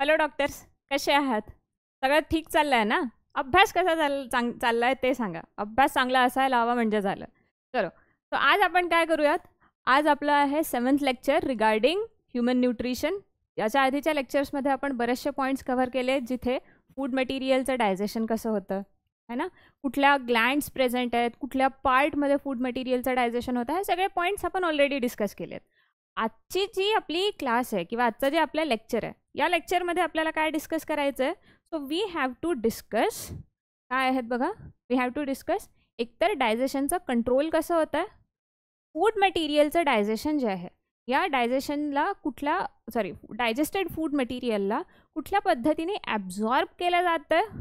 Hello doctors कसे आहात सगळं ठीक चाललं आहे ना अभ्यास कसा चाल चांग चालला आहे ते सांगा अभ्यास चांगला असायला हवा म्हणजे झालं चलो तर आज आपण काय करूयात आज आपलं आहे seventh lecture regarding human nutrition याच्या आधीच्या लेक्चर्समध्ये आपण बरेचसे पॉईंट्स कव्हर केले जिथे फूड मटेरियलचं डायजेशन कसं होतं है ना कुठल्या ग्लँड्स प्रेझेंट आहेत कुठल्या पार्टमध्ये फूड मटेरियलचं डायजेशन होतं हे सगळे पॉईंट्स आपण ऑलरेडी डिस्कस केलेत आजची जी आपली क्लास आहे किंवा आजचं जे आपलं लेक्चर आहे या लेक्चरमध्ये आपल्याला काय डिस्कस करायचं आहे so we have to discuss काय आहेत बघा वी हॅव टू डिस्कस एकतर डायजेशनचं कंट्रोल कसं होतं आहे फूड मटेरियलचं डायजेशन जे आहे या डायजेशनला कुठल्या सॉरी डायजेस्टेड फूड मटेरियलला कुठल्या पद्धतीने ॲब्झॉर्ब केलं जातं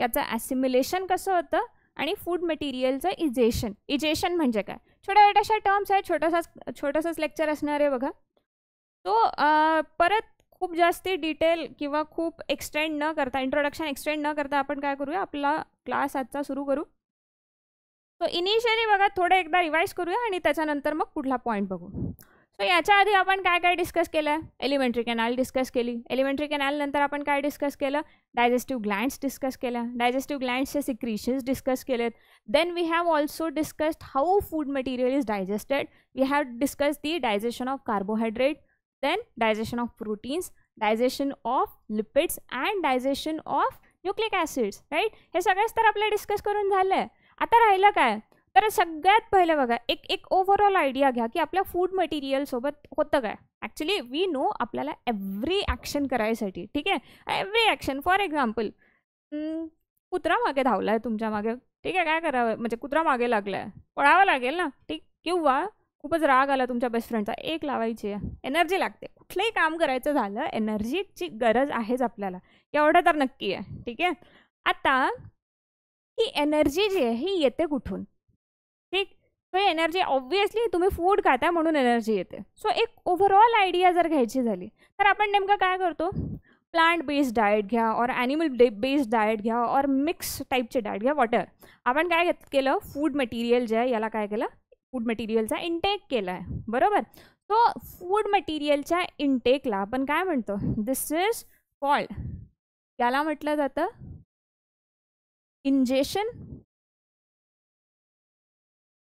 याचं ॲसिम्युलेशन कसं होतं आणि फूड मटेरियलचं इजेशन इजेशन म्हणजे काय छोट्या छोट्याशा टर्म्स आहेत छोटासाच छोटासाच लेक्चर असणार आहे बघा तो परत खूप जास्ती डिटेल किंवा खूप एक्सटेंड न करता इंट्रोडक्शन एक्सटेंड न करता आपण काय करूया आपला क्लास आजचा सुरू करू सो इनिशियली बघा थोडं एकदा रिवाईज करूया आणि त्याच्यानंतर मग पुढला पॉईंट बघू सो याच्या आधी आपण काय काय डिस्कस केलं आहे एलिमेंट्री कॅनाल डिस्कस केली एलिमेंट्री कॅनालनंतर आपण काय डिस्कस केलं डायजेस्टिव्ह ग्लँड्स डिस्कस केल्या डायजेस्टिव्ह ग्लँड्सचे सिक्रिशन्स डिस्कस केलेत then we have also discussed how food material is digested we have discuss the digestion of carbohydrate then digestion of proteins digestion of lipids and digestion of nucleic acids right हे सगळंच तर आपलं discuss करून झालं आहे आता राहिलं काय तर सगळ्यात पहिलं बघा एक एक ओव्हरऑल आयडिया घ्या की आपल्या फूड मटेरियलसोबत होतं काय ॲक्च्युली वी नो आपल्याला एव्हरी ॲक्शन करायसाठी ठीक आहे एव्हरी ॲक्शन फॉर एक्झाम्पल कुत्रा मागे धावला आहे तुमच्या मागे ठीक आहे काय करावं म्हणजे कुत्रा मागे लागला आहे पळावं लागेल ना ठीक किंवा खूपच राग आला तुमच्या बेस्ट फ्रेंडचा एक लावायची आहे एनर्जी लागते कुठलंही काम करायचं झालं एनर्जीची गरज आहेच आपल्याला एवढं तर नक्की आहे ठीक आहे आता ही एनर्जी जी आहे ही येते कुठून ठीक सो एनर्जी ऑब्वियसली तुम्ही फूड खाता म्हणून एनर्जी येते सो एक ओव्हरऑल आयडिया जर घ्यायची झाली तर आपण नेमकं काय करतो प्लांट बेस्ड डाएट घ्या और ॲनिमल बेस्ड डाएट घ्या और मिक्स टाईपचे डाएट घ्या वॉटर आपण काय केलं फूड मटेरियल जे आहे याला काय केलं फूड मटेरियलचा इनटेक केला आहे बरोबर सो फूड मटेरियलच्या इनटेकला आपण काय म्हणतो दिस इज कॉल्ड याला म्हटलं जातं इंजेशन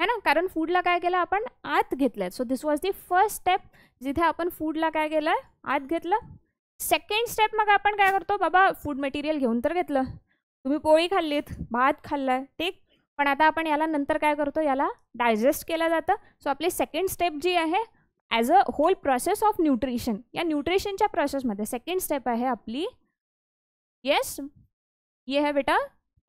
है ना कारण फूडला काय केलं आपण आत घेतलं so this was the first step जिथे आपण फूडला काय केलं आहे आत घेतलं सेकंड स्टेप मग आपण काय करतो बाबा फूड मटेरियल घेऊन तर घेतलं तुम्ही पोळी खाल्लीत भात खाल्ला ठीक पण आता आपण याला नंतर काय करतो याला डायजेस्ट केलं जातं सो आपली सेकंड स्टेप जी आहे as a whole process of nutrition या न्यूट्रिशनच्या प्रोसेसमध्ये सेकंड स्टेप आहे आपली येस ये है बेटा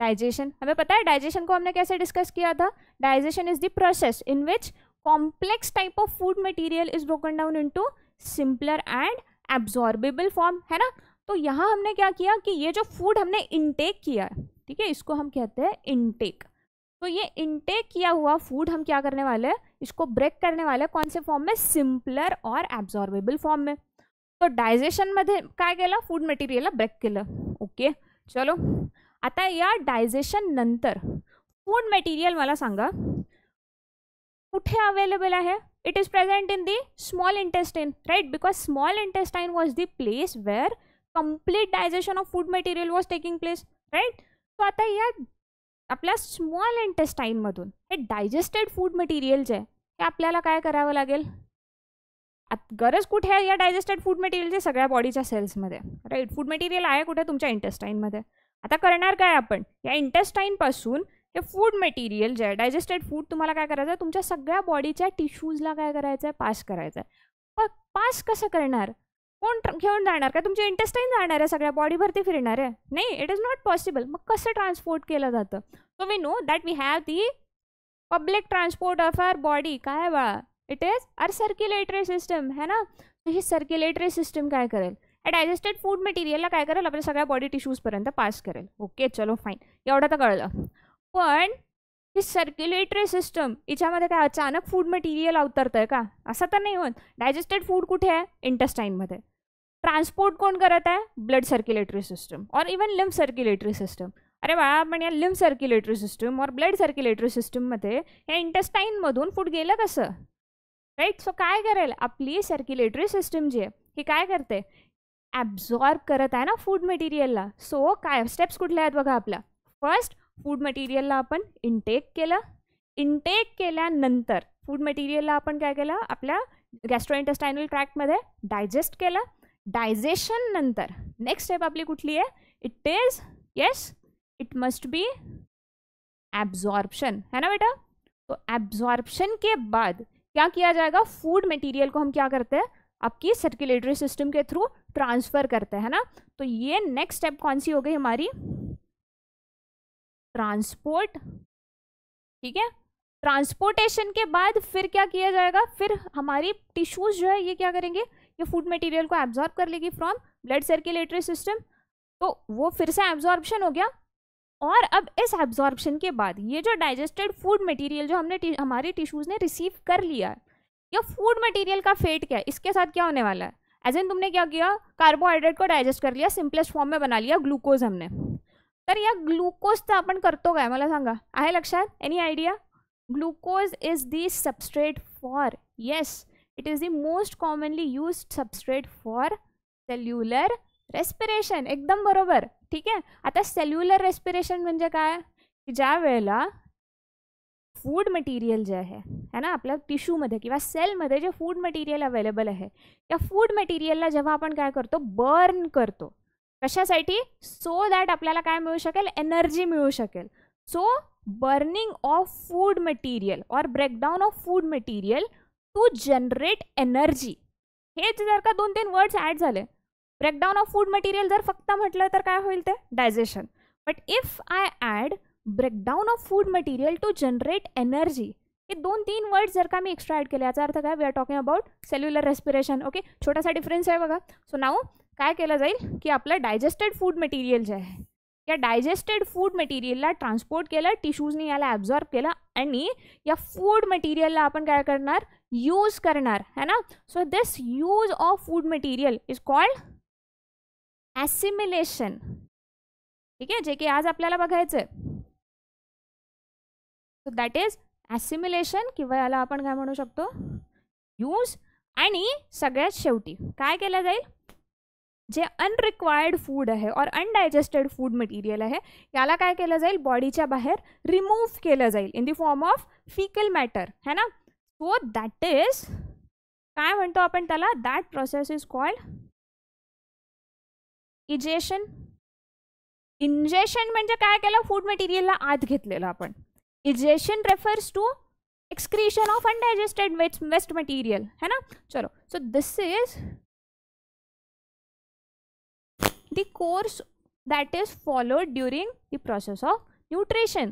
डाइजेशन हमें पता है डाइजेशन को हमने कैसे डिस्कस किया था digestion is the process in which complex type of food material is broken down into simpler and absorbable form है ना तो यहाँ हमने क्या किया कि ये जो फूड हमने इनटेक किया है ठीक है इसको हम कहते हैं इनटेक तो ये इनटेक किया हुआ फूड हम क्या करने वाले हैं इसको ब्रेक करने वाले कौन से फॉर्म में सिंपलर और एब्जॉर्बेबल फॉर्म में तो डाइजेशन मध्य क्या केलं फूड मटीरियल ब्रेक केलं ओके चलो आता या डायजेशन नंतर फूड मटेरियल मला सांगा कुठे अवेलेबल आहे it is present in the small intestine right because small intestine was the place where complete digestion of food material was taking place right so आता या आपल्या स्मॉल इंटेस्टाईनमधून हे डायजेस्टेड फूड मटेरियल जे आहे हे आपल्याला काय करावं लागेल गरज कुठे आहे या डायजेस्टेड फूड मटेरियलचे सगळ्या बॉडीच्या सेल्समध्ये राईट फूड मटेरियल आहे कुठे तुमच्या इंटेस्टाईनमध्ये आता करणार काय आपण या इंटेस्टाईनपासून हे फूड मटेरियल जे आहे डायजेस्टेड फूड तुम्हाला काय करायचं आहे तुमच्या सगळ्या बॉडीच्या टिश्यूजला काय करायचं आहे पास करायचं आहे पण पास कसं करणार कोण घेऊन जाणार का तुमच्या इंटेस्टाईन जाणार आहे सगळ्या बॉडीवरती फिरणार आहे नाही इट इज नॉट पॉसिबल मग कसं ट्रान्सपोर्ट केलं जातं so we know that we have the public transport of our body काय बाळा it is our circulatory system है ना ही सर्क्युलेटरी सिस्टम काय करेल डायजेस्टेड फूड मटेरियलला काय करेल आपल्या सगळ्या बॉडी टिश्यूजपर्यंत पास करेल ओके चलो फाईन एवढं तर कळलं पण ही सर्क्युलेटरी सिस्टम हिच्यामध्ये काय अचानक फूड मटेरियल अवतरतं आहे का असं तर नाही होत डायजेस्टेड फूड कुठे आहे इंटेस्टाईनमध्ये ट्रान्सपोर्ट कोण करत आहे ब्लड सर्क्युलेटरी सिस्टम और इवन लिम्फ सर्क्युलेटरी सिस्टम अरे बाळा आपण या लिम्फ सर्क्युलेटरी सिस्टम और ब्लड सर्क्युलेटरी सिस्टममध्ये या इंटेस्टाईनमधून फूड गेलं कसं राईट सो काय करेल आपली सर्क्युलेटरी सिस्टम जी आहे ही काय करते ॲब्झॉर्ब करत आहे ना फूड मटेरियलला सो काय स्टेप्स कुठल्या आहेत बघा आपल्या फर्स्ट फूड मटेरियलला आपण इनटेक केलं इनटेक केल्यानंतर फूड मटेरियलला आपण काय केलं आपल्या गॅस्ट्रोइंटेस्टायनल ट्रॅक्टमध्ये डायजेस्ट केलं डायजेशन नंतर नेक्स्ट स्टेप आपली कुठली आहे it is yes it must be absorption है ना बेटा तो एब्जॉर्प्शन के बाद क्या किया जाएगा फूड मटेरियल को हम क्या करते हैं आपकी सर्कुलेटरी सिस्टम के थ्रू ट्रांसफर करते हैं ना तो ये नेक्स्ट स्टेप कौन सी हो गई हमारी ट्रांसपोर्ट ठीक है ट्रांसपोर्टेशन के बाद फिर क्या किया जाएगा फिर हमारी टिश्यूज जो है ये क्या करेंगे ये फूड मटेरियल को एब्जॉर्ब कर लेगी फ्रॉम ब्लड सर्कुलेटरी सिस्टम तो वो फिर से एब्जॉर्बशन हो गया और अब इस एब्जॉर्बशन के बाद ये जो डाइजेस्टेड फूड मटेरियल जो हमने हमारे टिश्यूज़ ने रिसीव कर लिया है या फूड मटेरियल का फेट क्या है इसके साथ क्या होने वाला है एज एन तुमने क्या किया कार्बोहाइड्रेट को डाइजेस्ट कर लिया सिंपलेस्ट फॉर्म में बना लिया ग्लूकोज हमने तर या तो अपन करतो काय मैं सांगा आहे लक्षा any idea glucose is the substrate for yes it is the most commonly use substrate for cellular respiration एकदम बरोबर ठीक है आता सेल्युलर रेस्पिरेशन म्हणजे का ज्याला फूड मटेरियल जे है है ना आपल्या टिश्यूमध्ये किंवा सेलमध्ये जे फूड मटेरियल अवेलेबल आहे त्या फूड मटेरियलला जेव्हा आपण काय करतो बर्न करतो कशासाठी सो दॅट आपल्याला काय मिळू शकेल एनर्जी मिळू शकेल so burning of food material or breakdown of food material to generate energy हेच जर का दोन तीन वर्ड्स ॲड झाले ब्रेकडाऊन ऑफ फूड मटेरियल जर फक्त म्हटलं तर काय होईल ते digestion but if I add breakdown of food material to generate energy हे दोन तीन वर्ड जर का मी एक्स्ट्रा ॲड केले याचा अर्थ काय we are talking about cellular respiration okay छोटासा डिफरन्स आहे बघा सो नाव काय केलं जाईल की आपलं डायजेस्टेड फूड मटेरियल जे आहे या डायजेस्टेड फूड मटेरियलला ट्रान्सपोर्ट केलं टिश्यूजनी याला ॲब्झॉर्ब केलं आणि या फूड मटेरियलला आपण काय करणार यूज करणार है ना so this use of food material is called assimilation ठीक आहे जे की आज आपल्याला बघायचं आहे सो दॅट इज ॲसिमिलेशन किंवा याला आपण काय म्हणू शकतो यूज आणि सगळ्यात शेवटी काय केलं जाईल जे अनरिक्वायर्ड फूड आहे और अनडायजेस्टेड फूड मटेरियल आहे याला काय केलं जाईल बॉडीच्या बाहेर रिमूव्ह केलं जाईल in the form of fickle matter है ना सो दॅट इज काय म्हणतो आपण त्याला that process is called egestion ingestion म्हणजे काय केलं फूड मटेरियलला आत घेतलेलं आपण egestion refers to excretion of undigested waste material है ना चलो so this is the course that is followed during the process of nutrition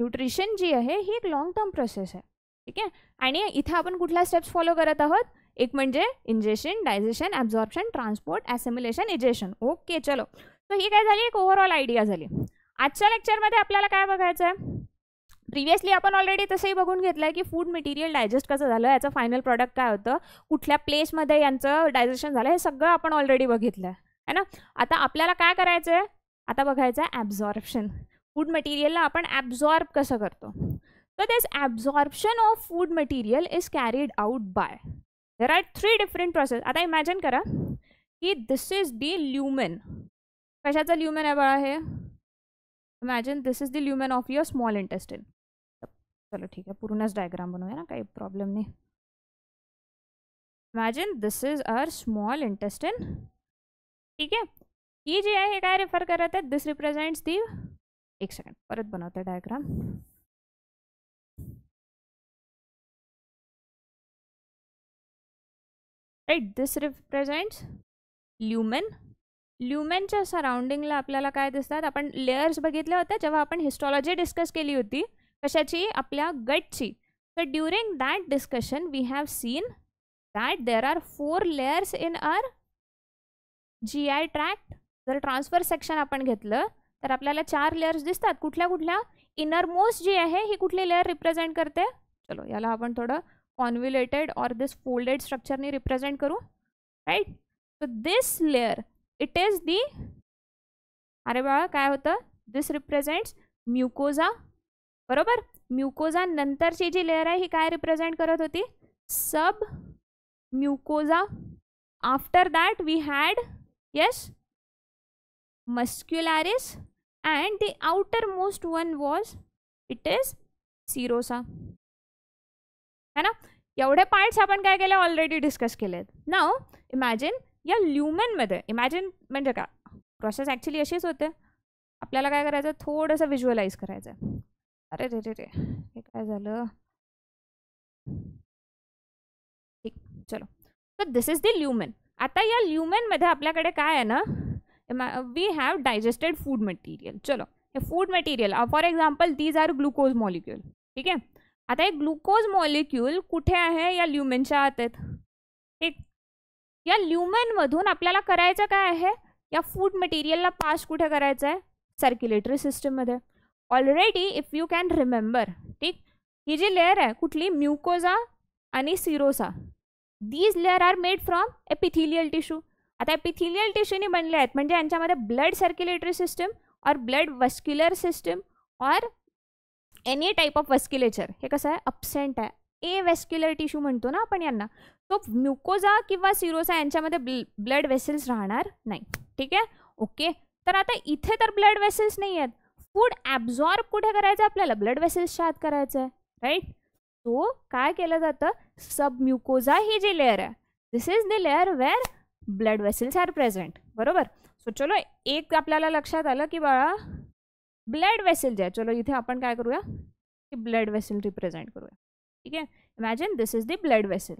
nutrition जी आहे ही एक लॉंग टर्म प्रोसेस आहे ठीक आहे आणि इथे आपण कुठल्या स्टेप्स फॉलो करत आहोत एक म्हणजे ingestion digestion absorption transport assimilation egestion okay चलो सो ही काय झाली एक ओव्हरऑल आयडिया झाली आजच्या लेक्चरमध्ये आपल्याला काय बघायचं आहे प्रिव्हियसली आपण ऑलरेडी तसंही बघून घेतलं आहे की फूड मटेरियल डायजेस्ट कसं झालं याचं फायनल प्रॉडक्ट काय होतं कुठल्या प्लेसमध्ये यांचं डायजेशन झालं हे सगळं आपण ऑलरेडी बघितलं आहे ना आता आपल्याला काय करायचं आहे आता बघायचं आहे ॲब्झॉर्प्शन फूड मटेरियलला आपण ॲब्झॉर्ब कसं करतो तर this absorption of food material is carried out by there are three different process आता इमॅजिन करा की दिस इज दी ल्युमेन कशाचं ल्युमेन आहे बाळा हे imagine this is the lumen of your small intestine चलो ठीक है पूर्णस डायग्राम बनवाया ना काही प्रॉब्लेम नाही imagine this is our small intestine ठीक है ये जी है हे काय रेफर करत आहेत दिस रिप्रेजेंट्स दी एक सेकंड परत बनवते diagram right this represents lumen ल्युमेनच्या सराउंडिंगला आपल्याला काय लेयर्स बगित होत्या जेव अपन हिस्टॉलॉजी डिस्कस के लिए होती कशाची आपल्या गटची तर during that discussion we have seen that there are four layers in our G I tract जर ट्रान्सफर सेक्शन आपण घेतलं तर आपल्याला चार लेअर्स दिसतात कुठल्या कुठल्या इनर मोस्ट जी आहे ही कुठली लेअर रिप्रेझेंट करते चलो याला आपण थोडं कॉन्व्युलेटेड और दिस फोल्डेड स्ट्रक्चरनी रिप्रेझेंट करू right so this layer it is the अरे बाळा काय होतं दिस रिप्रेझेंट्स म्युकोजा बरोबर म्युकोजा नंतरची जी लेअर आहे ही काय रिप्रेझेंट करत होती submucosa after that we had yes muscularis and the outermost one was it is serosa है ना एवढे पार्ट्स आपण काय केले ऑलरेडी डिस्कस केलेत नाव इमॅजिन या ल्युमनमध्ये इमॅजिन म्हणजे का प्रोसेस ॲक्च्युली अशीच होते आपल्याला काय करायचं थोडंसं विज्युअलाइज करायचं अरे रे रे रे हे काय झालं ठीक चलो तर दिस इज द ल्युमेन आता या ल्युमेनमध्ये आपल्याकडे काय आहे ना we have digested food material चलो हे food material for example these are glucose molecule ठीक आहे आता हे ग्लुकोज मॉलिक्युल कुठे आहे या ल्युमेनच्या आत आहेत ठीक या ल्युमेनमधून आपल्याला करायचं काय आहे या फूड मटेरियलला पास कुठे करायचं आहे सर्क्युलेटरी सिस्टममध्ये already if you can remember ठीक ही जी लेअर आहे कुठली म्युकोजा आणि serosa these layer are made from epithelial tissue आता एपिथिलियल टिश्यूने बनले आहेत म्हणजे यांच्यामध्ये ब्लड सर्क्युलेटरी सिस्टम और ब्लड वस्क्युलर सिस्टम और एनी टाईप ऑफ वस्क्युलेचर हे कसं आहे अबसेंट आहे ए वेस्क्युलर टिश्यू म्हणतो ना आपण यांना तो म्युकोजा किंवा सिरोसा यांच्यामध्ये ब्ल ब्लड वेसल्स राहणार नाही ठीक आहे ओके तर आता इथे तर ब्लड वेसल्स नाही आहेत फूड ॲब्झॉर्ब कुठे करायचं आपल्याला ब्लड वेसेल्सच्या आत करायचं आहे राईट सो काय केलं जातं सब ही जी लेअर आहे this is the layer where blood vessels are present बरोबर सो चलो एक आपल्याला लक्षात आलं की बाळा ब्लड वेसेल जे आहे चलो इथे आपण काय करूया की ब्लड वेसेल रिप्रेझेंट करूया ठीक आहे imagine this is the blood vessel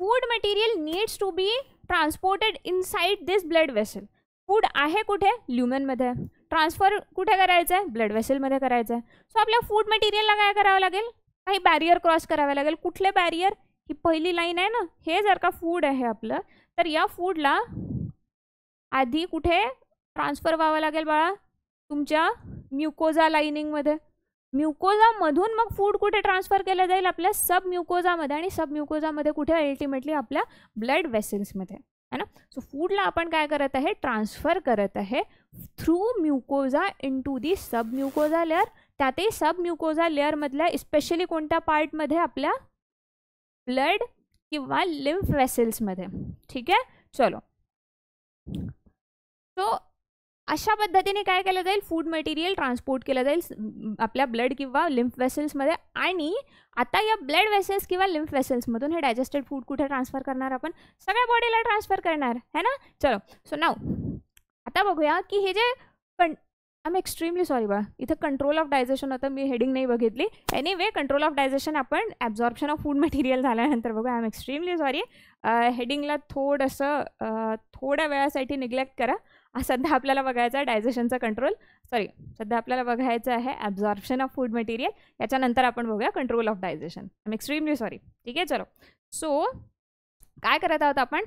food material needs to be transported side this blood vessel food आहे कुठे ल्युमनमध्ये ट्रान्सफर कुठे करायचं आहे ब्लड वेसलमध्ये करायचं आहे सो आपल्या फूड मटेरियलला काय करावं लागेल काही बॅरियर क्रॉस करावे लागेल कुठले बॅरियर ही पहिली लाईन आहे ना हे जर का फूड आहे आपलं तर या फूडला आधी कुठे ट्रान्सफर व्हावं लागेल बाळा तुमच्या म्युकोजा लाईनिंगमध्ये म्युकोजामधून मग फूड कुठे ट्रान्सफर केलं जाईल आपल्या सब म्युकोजामध्ये आणि सब म्युकोजामध्ये कुठे अल्टिमेटली आपल्या ब्लड वेसेल्समध्ये है ना सो फूडला आपण काय करत आहे ट्रान्सफर करत आहे through mucosa to the submucosa layer त्यातही सब म्युकोजा लेअरमधल्या स्पेशली कोणत्या पार्टमध्ये आपल्या ब्लड किंवा लिम्फ वेसेल्समध्ये ठीक आहे चलो सो अशा पद्धतीने काय केलं जाईल फूड मटेरियल ट्रान्सपोर्ट केलं जाईल आपल्या ब्लड किंवा लिम्फ वेसेल्समध्ये आणि आता या ब्लड वेसेल्स किंवा लिम्फ वेसेल्समधून हे डायजेस्टेड फूड कुठे ट्रान्सफर करणार आपण सगळ्या बॉडीला ट्रान्सफर करणार है ना चलो सो नाव आता बघूया की हे जे पण आय एम एक्स्ट्रीमली सॉरी बा इथं कंट्रोल ऑफ डायजेशन होतं मी हेडिंग नाही बघितली वे कंट्रोल ऑफ डायजेशन आपण ॲब्झॉर्प्शन ऑफ फूड मटेरियल झाल्यानंतर बघू आय एम एक्स्ट्रीमली सॉरी हेडिंगला थोडंसं थोड्या वेळासाठी निग्लेक्ट करा सध्या आपल्याला बघायचं आहे डायजेशनचा कंट्रोल सॉरी सध्या आपल्याला बघायचं आहे ॲब्झॉर्प्शन ऑफ फूड मटेरियल याच्यानंतर आपण बघूया control of digestion I am extremely sorry ठीक आहे चलो सो काय करत आहोत आपण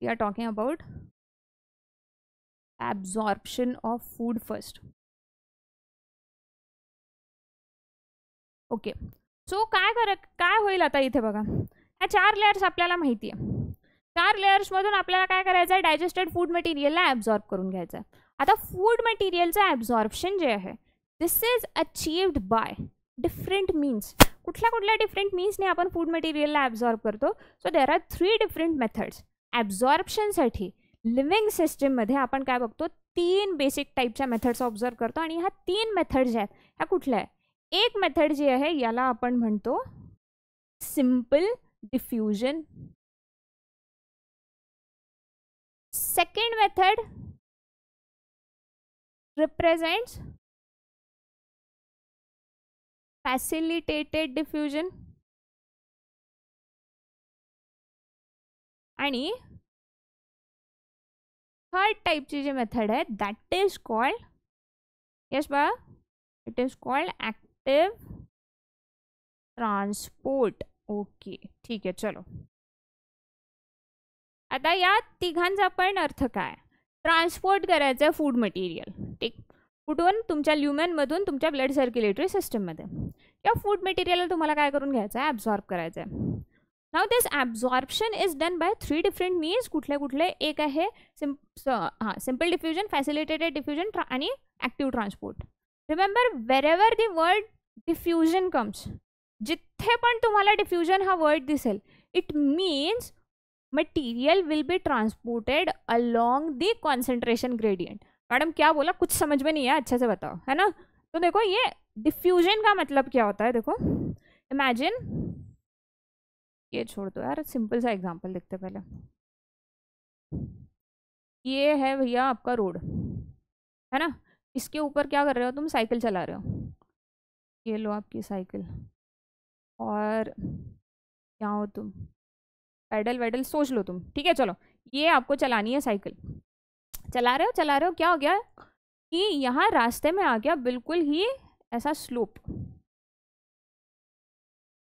we are talking about absorption of food first okay so काय कर काय होईल आता इथे बघा ह्या चार लेअर्स आपल्याला माहिती आहे चार मधून आपल्याला काय करायचं आहे डायजेस्टेड फूड मटेरियलला ॲब्झॉर्ब करून घ्यायचं आहे आता फूड मटेरियलचं ॲब्झॉर्प्शन जे आहे this is achieved by different means कुठल्या कुठल्या डिफरंट मीन्सने आपण फूड मटेरियलला ॲब्झॉर्ब करतो so there are three different methods ॲब्झॉर्प्शनसाठी लिव्हिंग सिस्टीममध्ये आपण काय बघतो तीन बेसिक टाईपच्या मेथड्स ऑब्झर्व करतो आणि ह्या तीन मेथड ज्या आहेत ह्या कुठल्या आहे एक मेथड जी आहे याला आपण म्हणतो simple diffusion second method represents facilitated diffusion third type ची जी मेथड है दैट इज कॉल्ड यस बा it is called active transport okay ठीक है चलो आता या तिघांचा पण अर्थ काय ट्रान्सपोर्ट करायचं आहे फूड मटेरियल ठीक कुठून तुमच्या ल्युमनमधून तुमच्या ब्लड सर्क्युलेटरी सिस्टममध्ये या फूड मटेरियलला तुम्हाला काय करून घ्यायचं आहे ॲब्झॉर्ब करायचं आहे नाव this absorption is done by three different means कुठले कुठले एक आहे सिम्प हां सिम्पल डिफ्युजन फॅसिलिटेटेड डिफ्युजन आणि active transport remember wherever the word diffusion comes जिथे पण तुम्हाला डिफ्युजन हा वर्ड दिसेल it means material will be transported along the concentration gradient madam क्या बोला कुछ समझ में नहीं आया अच्छे से बताओ है ना तो देखो ये डिफ्यूजन का मतलब क्या होता है देखो इमेजिन ये छोड़ दो यार सिंपल सा एग्जांपल देखते पहले ये है भैया आपका रोड है ना इसके ऊपर क्या कर रहे हो तुम साइकिल चला रहे हो ये लो आपकी साइकिल और क्या हो तुम पैडल वेडल सोच लो तुम ठीक है चलो ये आपको चलानी है साइकिल चला रहे हो चला रहे हो क्या हो गया कि यहाँ रास्ते में आ गया बिल्कुल ही ऐसा स्लोप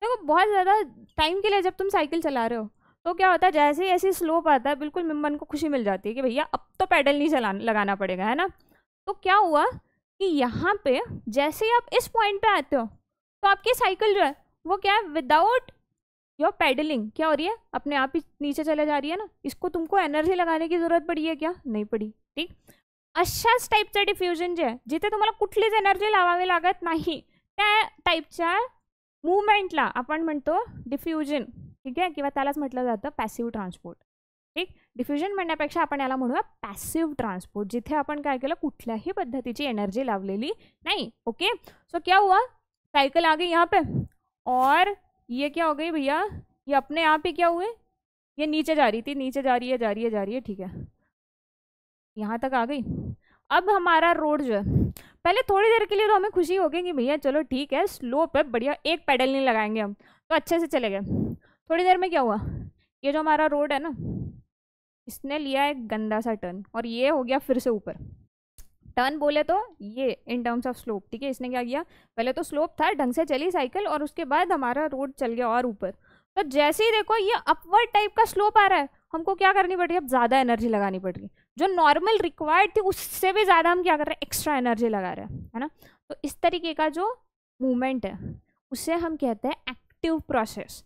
देखो बहुत ज़्यादा टाइम के लिए जब तुम साइकिल चला रहे हो तो क्या होता है जैसे ही ऐसी स्लोप आता है बिल्कुल मन को खुशी मिल जाती है कि भैया अब तो पैडल नहीं चला लगाना पड़ेगा है ना तो क्या हुआ कि यहाँ पे जैसे ही आप इस पॉइंट पे आते हो तो आपकी साइकिल जो है वो क्या है विदाउट योर पैडलिंग क्या हो रही है अपने आप ही नीचे चले जा रही है ना इसको तुमको एनर्जी लगाने की जरूरत पड़ी है क्या नहीं पडी ठीक अशाच टाईपचं डिफ्युजन जे आहे जिथे तुम्हाला कुठलीच एनर्जी लावावी लागत नाही त्या टाईपच्या मुवमेंटला आपण म्हणतो डिफ्युजन ठीक आहे किंवा त्यालाच म्हटलं जातं पॅसिव्ह ट्रान्सपोर्ट ठीक डिफ्युजन म्हणण्यापेक्षा आपण याला म्हणूया पॅसिव्ह ट्रान्सपोर्ट जिथे आपण काय केलं कुठल्याही पद्धतीची एनर्जी लावलेली नाही ओके सो क्या हुआ साइकिल आ यहाँ पे और ये क्या हो गई भैया ये अपने आप ही क्या हुए ये नीचे जा रही थी नीचे जा रही है जा रही है जा रही है ठीक है यहाँ तक आ गई अब हमारा रोड जो है पहले थोड़ी देर के लिए तो हमें खुशी हो गई कि भैया चलो ठीक है स्लो पर बढ़िया एक पैडल नहीं लगाएंगे हम तो अच्छे से चले गए थोड़ी देर में क्या हुआ ये जो हमारा रोड है ना इसने लिया एक गंदा सा टर्न और ये हो गया फिर से ऊपर टर्न बोले तो ये इन टर्म्स ऑफ स्लोप ठीक है इसने क्या किया पहले तो स्लोप था ढंग से चली साइकिल और उसके बाद हमारा रोड चल गया और ऊपर तो जैसे ही देखो ये अपवर्ड टाइप का स्लोप आ रहा है हमको क्या करनी पड़ रही है अब ज़्यादा एनर्जी लगानी पड़ रही है जो नॉर्मल रिक्वायर्ड थी उससे भी ज़्यादा हम क्या कर रहे हैं एक्स्ट्रा एनर्जी लगा रहे हैं है ना तो इस तरीके का जो मूवमेंट है उसे हम कहते हैं एक्टिव प्रोसेस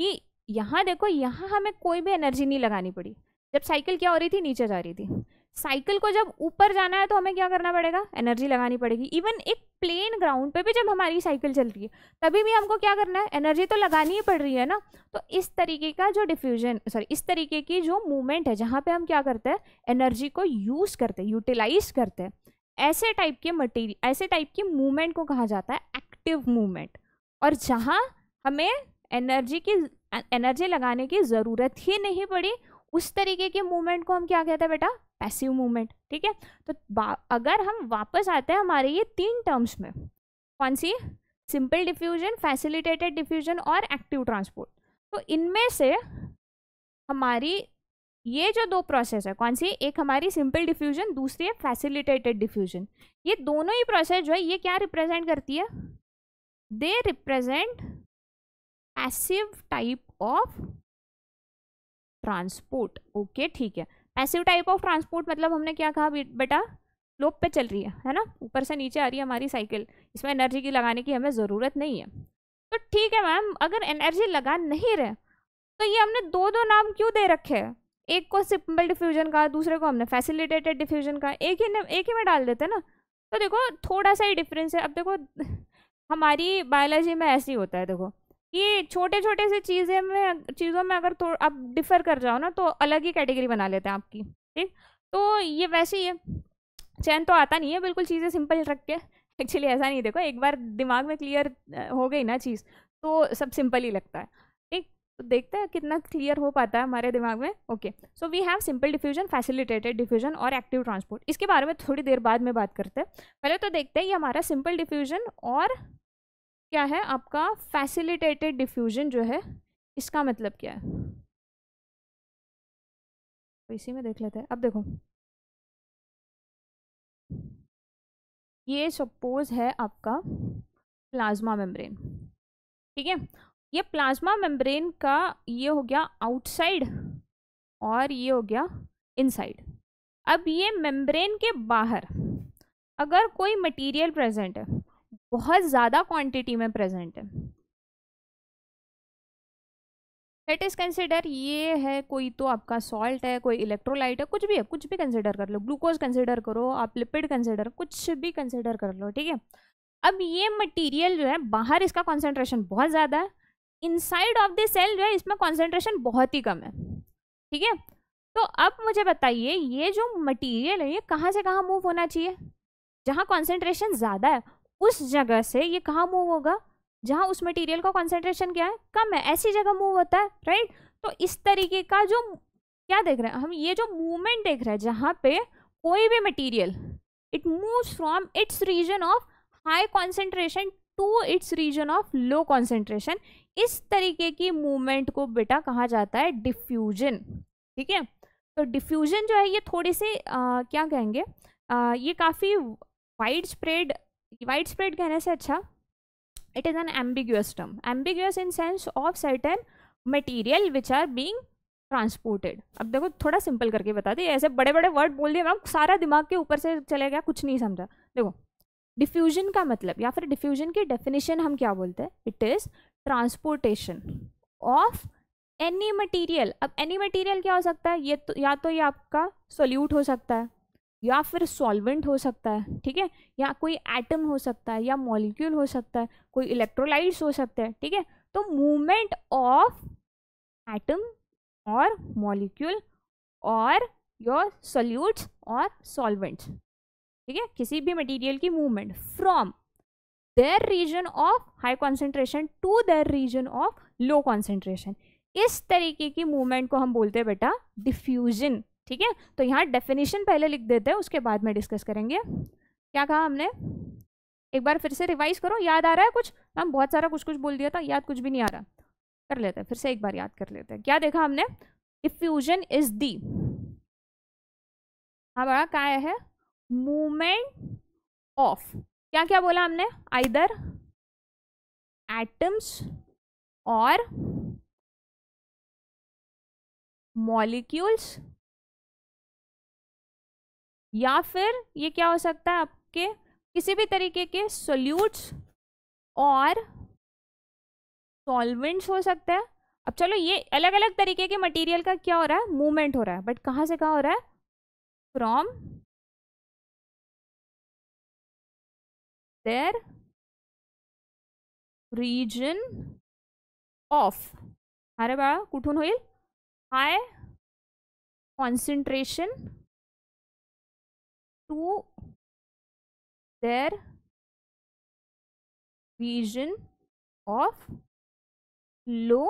कि यहाँ देखो यहाँ हमें कोई भी एनर्जी नहीं लगानी पड़ी जब साइकिल क्या हो रही थी नीचे जा रही थी साइकिल को जब ऊपर जाना है तो हमें क्या करना पड़ेगा एनर्जी लगानी पड़ेगी इवन एक प्लेन ग्राउंड पे भी जब हमारी साइकिल चल रही है तभी भी हमको क्या करना है एनर्जी तो लगानी ही पड़ रही है ना तो इस तरीके का जो डिफ्यूजन सॉरी इस तरीके की जो मूवमेंट है जहाँ पे हम क्या करते हैं एनर्जी को यूज़ करते हैं यूटिलाइज करते हैं ऐसे टाइप के मटेरियल ऐसे टाइप की मूवमेंट को कहा जाता है एक्टिव मूवमेंट और जहाँ हमें एनर्जी की एनर्जी लगाने की ज़रूरत ही नहीं पड़ी उस तरीके के मूवमेंट को हम क्या कहते हैं बेटा पैसिव मूवमेंट ठीक है तो अगर हम वापस आते हैं हमारे ये तीन टर्म्स में कौन सी सिंपल डिफ्यूजन फैसिलिटेटेड डिफ्यूजन और एक्टिव ट्रांसपोर्ट तो इनमें से हमारी ये जो दो प्रोसेस है कौन सी एक हमारी सिंपल डिफ्यूजन दूसरी है फैसिलिटेटेड डिफ्यूजन ये दोनों ही प्रोसेस जो है ये क्या रिप्रेजेंट करती है they represent passive type of transport okay ठीक है पैसिव टाइप ऑफ ट्रांसपोर्ट मतलब हमने क्या कहा बेटा लोप पे चल रही है है ना ऊपर से नीचे आ रही है हमारी साइकिल इसमें एनर्जी की लगाने की हमें ज़रूरत नहीं है तो ठीक है मैम अगर एनर्जी लगा नहीं रहे तो ये हमने दो दो नाम क्यों दे रखे हैं एक को सिंपल डिफ्यूजन का दूसरे को हमने फैसिलिटेटेड डिफ्यूजन का एक ही एक ही में डाल देते ना तो देखो थोड़ा सा ही डिफरेंस है अब देखो हमारी बायोलॉजी में ऐसे ही होता है देखो ये छोटे छोटे से चीज़ें में चीज़ों में अगर तो आप डिफ़र कर जाओ ना तो अलग ही कैटेगरी बना लेते हैं आपकी ठीक तो ये वैसे ही है चैन तो आता नहीं है बिल्कुल चीज़ें सिंपल रख के एक्चुअली ऐसा नहीं देखो एक बार दिमाग में क्लियर हो गई ना चीज़ तो सब सिंपल ही लगता है ठीक तो देखते हैं कितना क्लियर हो पाता है हमारे दिमाग में okay so we have simple diffusion facilitated diffusion और एक्टिव ट्रांसपोर्ट इसके बारे में थोड़ी देर बाद में बात करते हैं पहले तो देखते हैं ये हमारा सिंपल डिफ्यूजन और क्या है आपका फैसिलिटेटेड डिफ्यूजन जो है इसका मतलब क्या है तो इसी में देख लेते हैं अब देखो ये सपोज है आपका प्लाज्मा मेम्ब्रेन ठीक है ये प्लाज्मा मेम्ब्रेन का ये हो गया आउटसाइड और ये हो गया इनसाइड अब ये मेम्ब्रेन के बाहर अगर कोई मटेरियल प्रेजेंट है बहुत ज़्यादा क्वांटिटी में प्रेजेंट है लेट इस कंसिडर ये है कोई तो आपका सॉल्ट है कोई इलेक्ट्रोलाइट है कुछ भी है कुछ भी कंसिडर कर लो ग्लूकोज कंसिडर करो आप लिपिड कंसिडर कुछ भी कंसिडर कर लो ठीक है अब ये मटेरियल जो है बाहर इसका कॉन्सेंट्रेशन बहुत ज़्यादा है इनसाइड ऑफ द सेल जो है इसमें कॉन्सेंट्रेशन बहुत ही कम है ठीक है तो अब मुझे बताइए ये जो मटीरियल है ये कहाँ से कहाँ मूव होना चाहिए जहाँ कॉन्सेंट्रेशन ज़्यादा है उस जगह से ये कहाँ मूव होगा जहाँ उस मटेरियल का कॉन्सेंट्रेशन क्या है कम है ऐसी जगह मूव होता है राइट तो इस तरीके का जो क्या देख रहे हैं हम ये जो मूवमेंट देख रहे हैं जहाँ पे कोई भी material it moves from its region of high concentration to its region of low concentration इस तरीके की मूवमेंट को बेटा कहा जाता है डिफ्यूजन ठीक है तो डिफ्यूजन जो है ये थोड़ी आ, क्या कहेंगे आ, ये काफ़ी वाइड स्प्रेड वाइड स्प्रेड कहने से अच्छा it is an ambiguous term ambiguous in sense of certain material which are being transported अब देखो थोड़ा सिंपल करके बता दिए ऐसे बड़े बड़े वर्ड बोल दिए मैम सारा दिमाग के ऊपर से चले गया कुछ नहीं समझा देखो डिफ्यूजन का मतलब या फिर डिफ्यूजन की डेफिनेशन हम क्या बोलते हैं it is transportation of any material अब एनी मटीरियल क्या हो सकता है ये तो या तो ये आपका सोल्यूट हो सकता है या फिर सॉल्वेंट हो सकता है ठीक है या कोई एटम हो सकता है या मॉलिक्यूल हो सकता है कोई इलेक्ट्रोलाइट्स हो सकते हैं ठीक है थीके? तो मूवमेंट ऑफ एटम और मॉलिक्यूल और योर सॉल्यूट्स और सॉल्वेंट्स ठीक है किसी भी मटेरियल की movement from their region of high concentration to their region of low concentration इस तरीके की मूवमेंट को हम बोलते हैं बेटा डिफ्यूजन ठीक है तो यहाँ डेफिनेशन पहले लिख देते हैं उसके बाद में डिस्कस करेंगे क्या कहा हमने एक बार फिर से रिवाइज करो याद आ रहा है कुछ हम बहुत सारा कुछ कुछ बोल दिया था याद कुछ भी नहीं आ रहा कर लेते हैं फिर से एक बार याद कर लेते हैं क्या देखा हमने डिफ्यूजन इज दी बड़ा क्या है मूमेंट ऑफ क्या क्या बोला हमने आइदर एटम्स और मॉलिक्यूल्स या फिर ये क्या हो सकता है आपके किसी भी तरीके के सोल्यूट्स और सॉल्वेंट्स हो सकते हैं अब चलो ये अलग अलग तरीके के मटेरियल का क्या हो रहा है मूवमेंट हो रहा है बट कहाँ से कहाँ हो रहा है फ्रॉम देर रीजन ऑफ अरे बाळा कुठून होईल high concentration to their region of low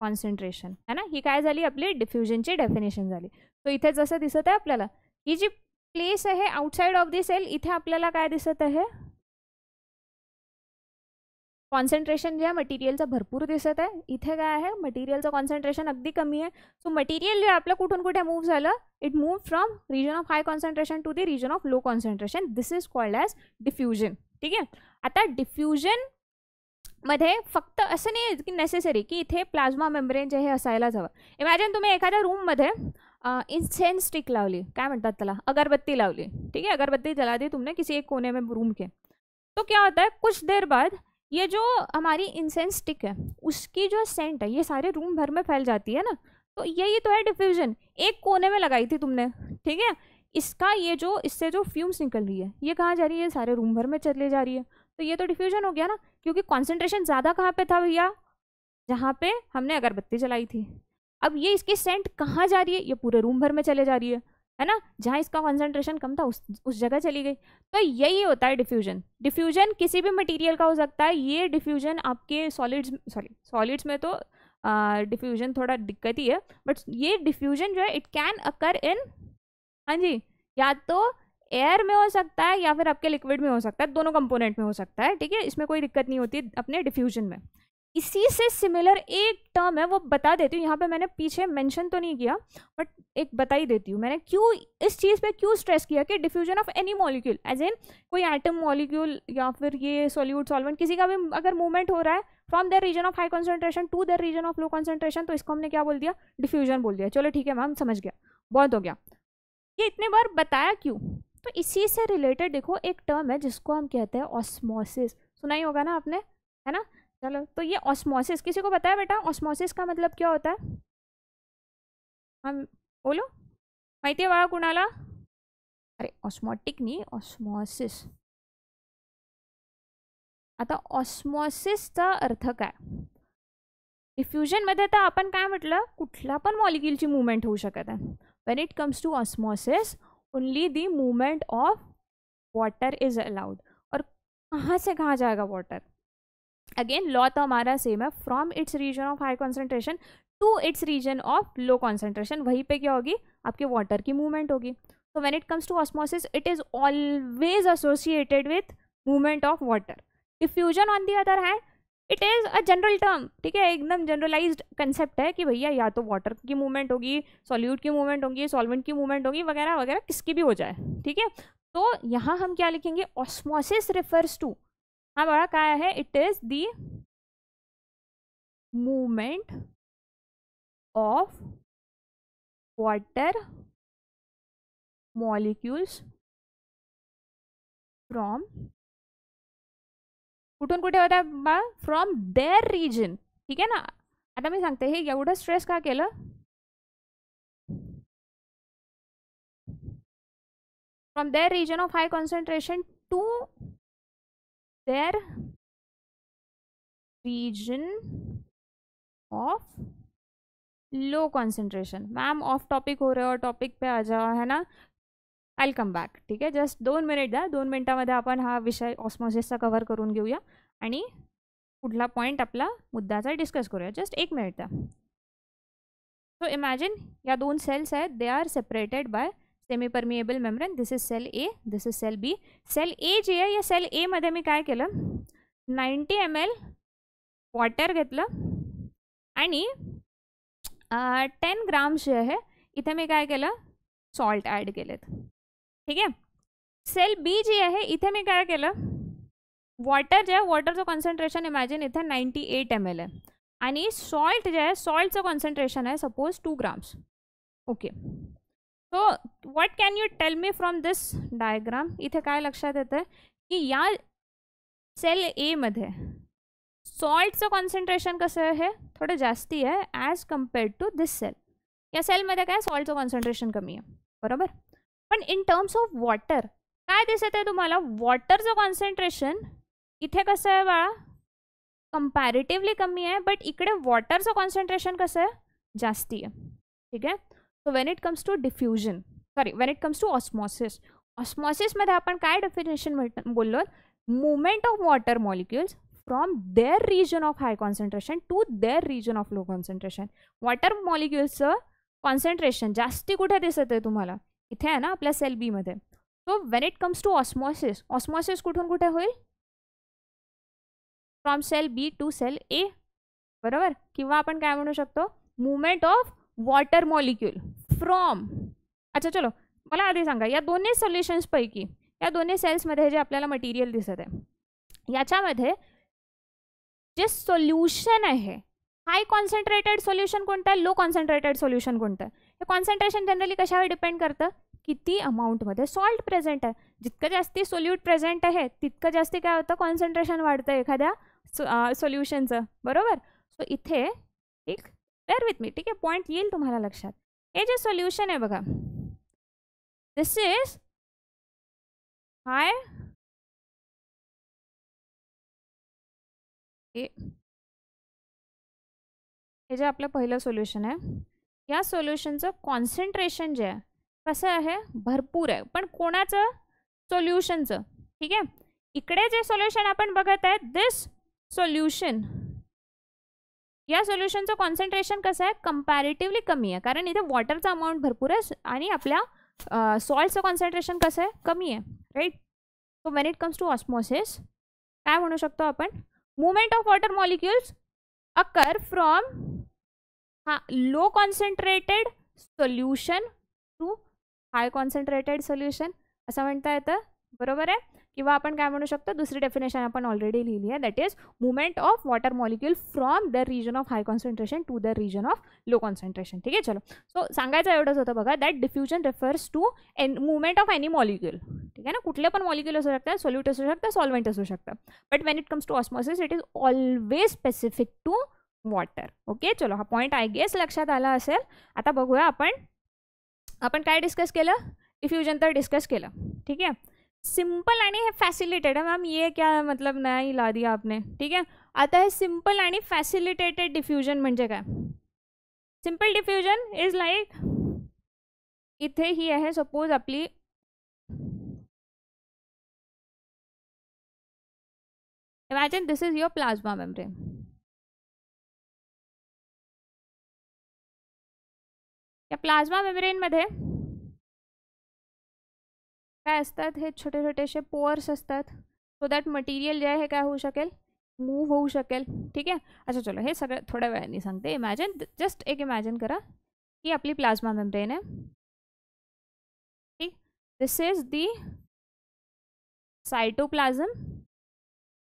concentration है ना ही काय झाली आपली डिफ्युजनची डेफिनेशन झाली तो इथे जसं दिसत आहे आपल्याला ही जी प्लेस आहे आउटसाइड ऑफ दी सेल इथे आपल्याला काय दिसत आहे कॉन्सन्ट्रेशन जे है मटेरियल भरपूर दिसत है इथे काय है मटेरियल कॉन्सन्ट्रेशन अगर कमी है सो मटेरियल जो आपलं कुठून कुठे मूव्ह झालं it move from region of high concentration to the region of low concentration this is called as diffusion ठीक है आता डिफ्यूजन मधे फक्त असं नाही की नेसेसरी की इथे प्लाज्मा मेम्ब्रेन जे हे असायलाच हवं इमॅजिन तुम्ही एखाद्या रूममध्ये इन्सेन्स स्टिक लावली काय म्हणतात त्याला अगरबत्ती लावली ठीक है अगरबत्ती जला दी तुमने किसी एक कोने में रूम के तो क्या होता है कुछ देर बाद ये जो हमारी इंसेंस स्टिक है उसकी जो सेंट है ये सारे रूम भर में फैल जाती है ना तो यही तो है डिफ्यूजन एक कोने में लगाई थी तुमने ठीक है इसका ये जो इससे जो फ्यूम्स निकल रही है ये कहाँ जा रही है सारे रूम भर में चले जा रही है तो ये तो डिफ्यूजन हो गया ना क्योंकि कॉन्सेंट्रेशन ज़्यादा कहाँ पर था भैया जहाँ पर हमने अगरबत्ती जलाई थी अब ये इसकी सेंट कहाँ जा रही है ये पूरे रूम भर में चले जा रही है है ना जहाँ इसका कॉन्सेंट्रेशन कम था उस उस जगह चली गई तो यही होता है डिफ्यूजन डिफ्यूजन किसी भी मटेरियल का हो सकता है ये डिफ्यूजन आपके सॉलिड्स सॉरी सॉलिड्स में तो डिफ्यूजन थोड़ा दिक्कत ही है बट ये डिफ्यूजन जो है इट कैन अकर इन हाँ जी या तो एयर में हो सकता है या फिर आपके लिक्विड में हो सकता है दोनों कंपोनेंट में हो सकता है ठीक है इसमें कोई दिक्कत नहीं होती अपने डिफ्यूजन में इसी से सिमिलर एक टर्म है वो बता देती हूँ यहाँ पे मैंने पीछे मेंशन तो नहीं किया बट एक बता ही देती हूँ मैंने क्यों इस चीज़ पे क्यों स्ट्रेस किया कि diffusion of any molecule as an कोई एटम मॉलिक्यूल या फिर ये सॉल्यूट सॉल्वेंट किसी का भी अगर मूवमेंट हो रहा है from their region of high concentration to their region of low concentration तो इसको हमने क्या बोल दिया डिफ्यूजन बोल दिया चलो ठीक है मैम समझ गया बहुत हो गया ये इतने बार बताया क्यों तो इसी से रिलेटेड देखो एक टर्म है जिसको हम कहते हैं ऑस्मोसिस सुना ही होगा ना आपने है ना चलो तो ये ऑस्मोसिस किसी को बताया बेटा ऑस्मोसिस का मतलब क्या होता है हम बोलो महती है बाळा कुणाला अरे ऑस्मोटिक नहीं ऑस्मोसिस आता ऑस्मॉसिसचा अर्थ काय डिफ्युजनमध्ये तर आपण काय म्हटलं कुछ पण मॉलिक्युलची मुवमेंट होऊ शकत आहे when it comes to osmosis only the movement of water is allowed और कहाँ से कहाँ जाएगा वॉटर अगेन लॉ तो हमारा सेम है from its region of high concentration to its region of low concentration वहीं पे क्या होगी आपके वाटर की मूवमेंट होगी तो when it comes to osmosis it is always associated with movement of water diffusion on the other hand it is a general term ठीक है एकदम जनरलाइज्ड कंसेप्ट है कि भैया या तो वाटर की मूवमेंट होगी सॉल्यूट की मूवमेंट होगी सॉल्वेंट की मूवमेंट होगी वगैरह वगैरह किसकी भी हो जाए ठीक है तो यहाँ हम क्या लिखेंगे ऑस्मोसिस रिफर्स टू हमारा क्या है it is the movement of water molecules from कुठून कुठे होता बा फ्रॉम देअर रिजन ठीक आहे ना आता मी सांगते हे एवढं स्ट्रेस का केलं from their region of high concentration to their region of low concentration ma'am off topic हो रहे हो टॉपिक पे आ जाओ है ना आय बॅक ठीक आहे जस्ट दोन मिनिट द्या दोन मिनिटामध्ये आपण हा विषय ऑस्मॉसिसचा कव्हर करून घेऊया आणि पुढला पॉईंट आपला मुद्द्याचा डिस्कस करूया जस्ट एक मिनिट द्या सो इमॅजिन या दोन सेल्स आहेत they are separated by semipermeable membrane this is cell A this is cell B cell A जी है या सेल एमध्ये मी काय केलं नाईंटी एम एल वॉटर घेतलं आणि टेन ग्राम जे है इथे मैं काय केलं सॉल्ट ॲड केलेत ठीक है सेल बी जी है इथे मैं काय केलं वॉटर जे आहे वॉटरचं कॉन्सन्ट्रेशन इमॅजिन इथे नाईंटी एट एम एल है सॉल्ट जे है सॉल्टचं कॉन्सनट्रेशन है suppose two grams okay so what can you tell me from this diagram इथे काय लक्षात येतं कि या सेल एमध्ये सॉल्टचं कॉन्सन्ट्रेशन कसं आहे थोडं जास्ती आहे as compared to this cell या सेलमध्ये काय सॉल्टचं कॉन्सन्ट्रेशन कमी आहे बरोबर पण इन टर्म्स ऑफ वॉटर काय दिसत आहे तुम्हाला वॉटरचं कॉन्सन्ट्रेशन इथे कसं आहे बाळा कंपॅरेटिव्हली कमी आहे बट इकडे वॉटरचं कॉन्सन्ट्रेशन कसं आहे जास्ती आहे ठीक आहे so when it comes to diffusion sorry when it comes to osmosis osmosis मध्ये आपण काय डेफिनेशन बोललो movement of water molecules from their region of high concentration to their region of low concentration water molecules concentration जास्ती कुठे दिसत आहे तुम्हाला इथे आहे ना आपल्या सेल बीमध्ये so when it comes to osmosis osmosis कुठून कुठे होईल from cell B to cell A बरोबर किंवा आपण काय म्हणू शकतो movement of water molecule from अच्छा चलो मला आधी सांगा या दोन्ही सोल्युशन्सपैकी या दोन्ही सेल्समध्ये जे आपल्याला मटेरियल दिसत आहे याच्यामध्ये जे सोल्युशन आहे हाय कॉन्सन्ट्रेटेड सोल्युशन कोणतं आहे लो कॉन्सन्ट्रेटेड सोल्युशन कोणतं आहे हे कॉन्सन्ट्रेशन जनरली कशावर डिपेंड करतं किती अमाऊंटमध्ये सॉल्ट प्रेझेंट आहे जितकं जास्ती सोल्यूट प्रेझेंट आहे तितकं जास्ती काय होतं कॉन्सन्ट्रेशन वाढतं एखाद्या सोल्युशनचं बरोबर सो इथे एक वेअर विथ मी ठीक आहे पॉईंट येईल तुम्हाला लक्षात हे जे सोल्युशन आहे बघा दिस इज हाय हे जे आपलं पहिलं सोल्युशन आहे या सोल्युशनचं कॉन्सन्ट्रेशन जे आहे कसं आहे भरपूर आहे पण कोणाचं सोल्युशनचं ठीक आहे इकडे जे सोल्युशन आपण बघत आहे दिस सोल्युशन या सोल्युशनचं कॉन्सन्ट्रेशन कसं आहे कम्पॅरेटिव्हली कमी आहे कारण इथे वॉटरचा अमाऊंट भरपूर आहे आणि आपल्या सॉल्टचं कॉन्सन्ट्रेशन कसं आहे कमी आहे right so when it comes to osmosis काय म्हणू शकतो आपण movement of water molecules occur from हा low concentrated solution to high concentrated solution असं म्हणता येतं बरोबर आहे किंवा आपण काय म्हणू शकतो दुसरी डेफिनेशन आपण ऑलरेडी लिहिली आहे that is movement of water molecule from the region of high concentration to the region of low concentration ठीक आहे चलो सो सांगायचं एवढंच होतं बघा that diffusion refers to an movement of any molecule ठीक आहे ना कुठले पण मॉलिक्युल असू शकतात सोल्यूट असू शकतं सॉल्वेंट असू शकतं but when it comes to osmosis it is always specific to water okay चलो हा पॉईंट आय गेस लक्षात आला असेल आता बघूया आपण आपण काय डिस्कस केलं डिफ्युजन तर डिस्कस केलं ठीक आहे सिंपल एंड फैसिलिटेड है मैम ये क्या मतलब नया ही ला दिया आपने ठीक है आता है सिंपल एंड फैसिलिटेटेड डिफ्यूजन म्हणजे काय सिंपल डिफ्यूजन इज लाइक इथे ही आहे सपोज आपली imagine this is your plasma membrane या प्लाझ्मा मेम्ब्रेनमध्ये काय असतात हे छोटे छोटेसे पोअर्स असतात सो दॅट मटेरियल जे आहे हे काय होऊ शकेल मूव्ह होऊ शकेल ठीक आहे अच्छा चलो हे सगळं थोड्या वेळाने सांगते इमॅजिन जस्ट एक इमॅजिन करा की आपली प्लाझ्मा मेम्ब्रेन आहे ठीक दिस इज दी सायटोप्लाझम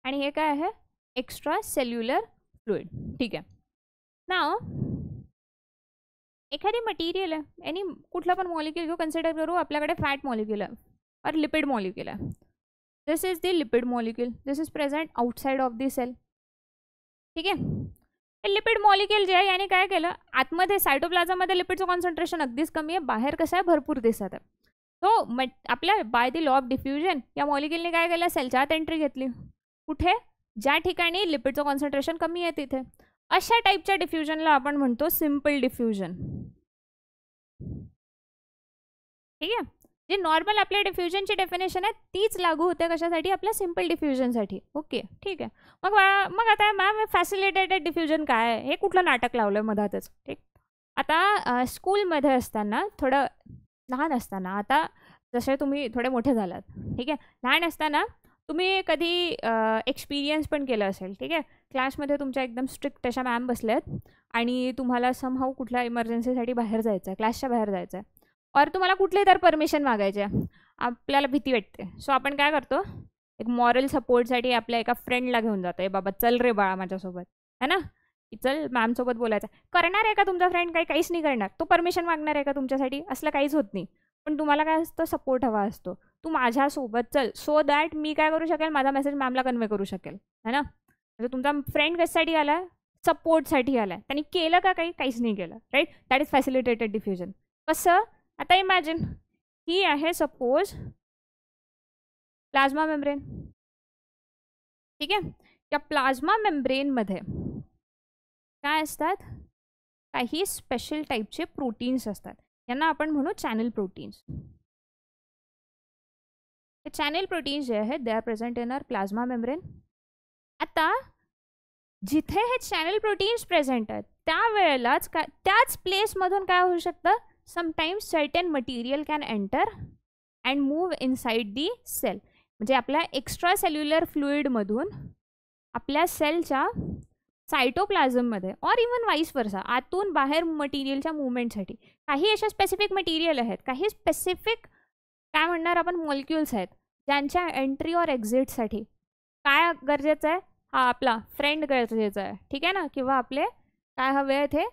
आणि हे काय आहे एक्स्ट्रा सेल्युलर फ्लुईड ठीक आहे ना एखादी मटेरियल आहे एनी कुठला पण मॉलिक्युल घेऊ कन्सिडर करू आपल्याकडे फॅट मॉलिक्युल आहे or lipid molecule this is the lipid molecule this is present outside of the cell ठीक आहे लिपिड मॉलिक्युल जे आहे याने काय केलं आतमध्ये सायटोप्लाझामध्ये लिपिडचं कॉन्सन्ट्रेशन अगदीच कमी आहे बाहेर कसं आहे भरपूर दिसत आहे सो मट आपल्या by the law of diffusion या मॉलिक्युलने काय केलं सेलच्या आत एंट्री घेतली कुठे ज्या ठिकाणी लिपिडचं कॉन्सन्ट्रेशन कमी आहे तिथे अशा टाईपच्या डिफ्युजनला आपण म्हणतो सिम्पल डिफ्युजन ठीक आहे जे नॉर्मल आपल्या डिफ्युजनची डेफिनेशन आहे तीच लागू होते कशासाठी आपल्या सिम्पल डिफ्युजनसाठी ओके ठीक आहे मग मग आता मॅम फॅसिलिटेटेड डिफ्युजन काय आहे हे कुठलं नाटक लावलं आहे मधातच ठीक आता स्कूलमध्ये असताना थोडं लहान असताना आता जसे तुम्ही थोडे मोठे झालात ठीक आहे लहान असताना तुम्ही कधी एक्सपिरियन्स पण केलं असेल ठीक आहे क्लासमध्ये तुमच्या एकदम स्ट्रिक्ट अशा मॅम बसल्यात आणि तुम्हाला समहाऊ कुठल्या इमर्जन्सीसाठी बाहेर जायचं आहे क्लासच्या बाहेर जायचं आहे और तुम्हाला कुठले तर परमिशन मागायचे आपल्याला भीती वाटते सो आपण काय करतो एक मॉरल सपोर्टसाठी आपल्या एका फ्रेंडला घेऊन जातो आहे बाबा चल रे बाळा माझ्यासोबत है ना की चल मॅमसोबत बोलायचं करणार आहे का तुमचा फ्रेंड काही काहीच नाही करणार तो परमिशन मागणार आहे का तुमच्यासाठी असलं काहीच होत नाही पण तुम्हाला काय असतं सपोर्ट हवा असतो तू माझ्यासोबत चल सो दॅट मी काय करू शकेल माझा मेसेज मॅमला कन्वे करू शकेल है ना म्हणजे तुमचा फ्रेंड कशासाठी आला सपोर्टसाठी आला त्यांनी केलं का काही काहीच नाही केलं right that is facilitated diffusion कसं आता इमॅजिन ही आहे सपोज प्लाझ्मा मेम्ब्रेन ठीक आहे या प्लाझ्मा मेम्ब्रेनमध्ये काय असतात काही स्पेशल टाईपचे प्रोटीन्स असतात यांना आपण म्हणू चॅनल प्रोटीन्स हे चॅनल प्रोटीन्स जे आहेत they are present in our plasma membrane आता जिथे हे चॅनल प्रोटीन्स प्रेझेंट आहेत त्या वेळेलाच का त्याच प्लेसमधून काय होऊ शकतं sometimes certain material can enter and move inside the cell म्हणजे आपल्या एक्स्ट्रा सेल्युलर फ्लुईडमधून आपल्या सेलच्या सायटोप्लाझममध्ये और इवन वाईस वर्सा आतून बाहेर मटेरियलच्या मुवमेंटसाठी काही अशा स्पेसिफिक मटेरियल आहेत काही स्पेसिफिक काय म्हणणार आपण मॉलिक्युल्स आहेत ज्यांच्या एंट्री और एक्झिटसाठी काय गरजेचं आहे हा आपला फ्रेंड गरजेचा आहे ठीक आहे ना किंवा आपले काय हवे आहेत हे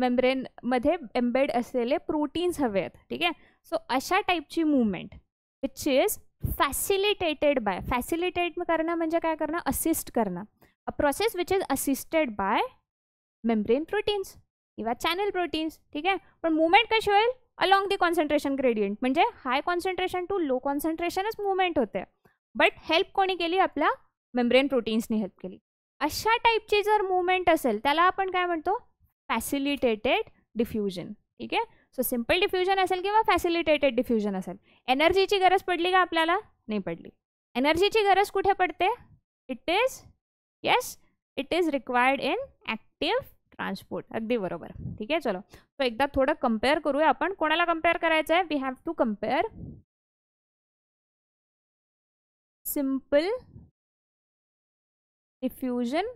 मेम्ब्रेनमध्ये एम्बेड असलेले प्रोटीन्स हवे आहेत ठीक आहे सो अशा टाईपची movement which is facilitated by facilitate करणं म्हणजे काय करणं असिस्ट करणं a process which is assisted by membrane proteins किंवा चॅनल प्रोटीन्स ठीक आहे पण मुवमेंट कशी होईल अलॉंग दी कॉन्सन्ट्रेशन ग्रेडियंट म्हणजे हाय कॉन्सन्ट्रेशन टू लो कॉन्सन्ट्रेशनच मुवमेंट होते बट हेल्प कोणी केली आपल्या मेम्ब्रेन प्रोटीन्सनी हेल्प केली अशा टाईपची जर मुवमेंट असेल त्याला आपण काय म्हणतो फॅसिलिटेटेड डिफ्युजन ठीक आहे सो सिम्पल डिफ्युजन असेल किंवा फॅसिलिटेटेड डिफ्युजन असेल एनर्जीची गरज पडली का आपल्याला नाही पडली एनर्जीची गरज कुठे पडते it is yes it is required in active transport अगदी बरोबर ठीक आहे चलो सो एकदा थोडं कम्पेअर करूया आपण कोणाला कम्पेअर करायचं आहे we have to compare simple diffusion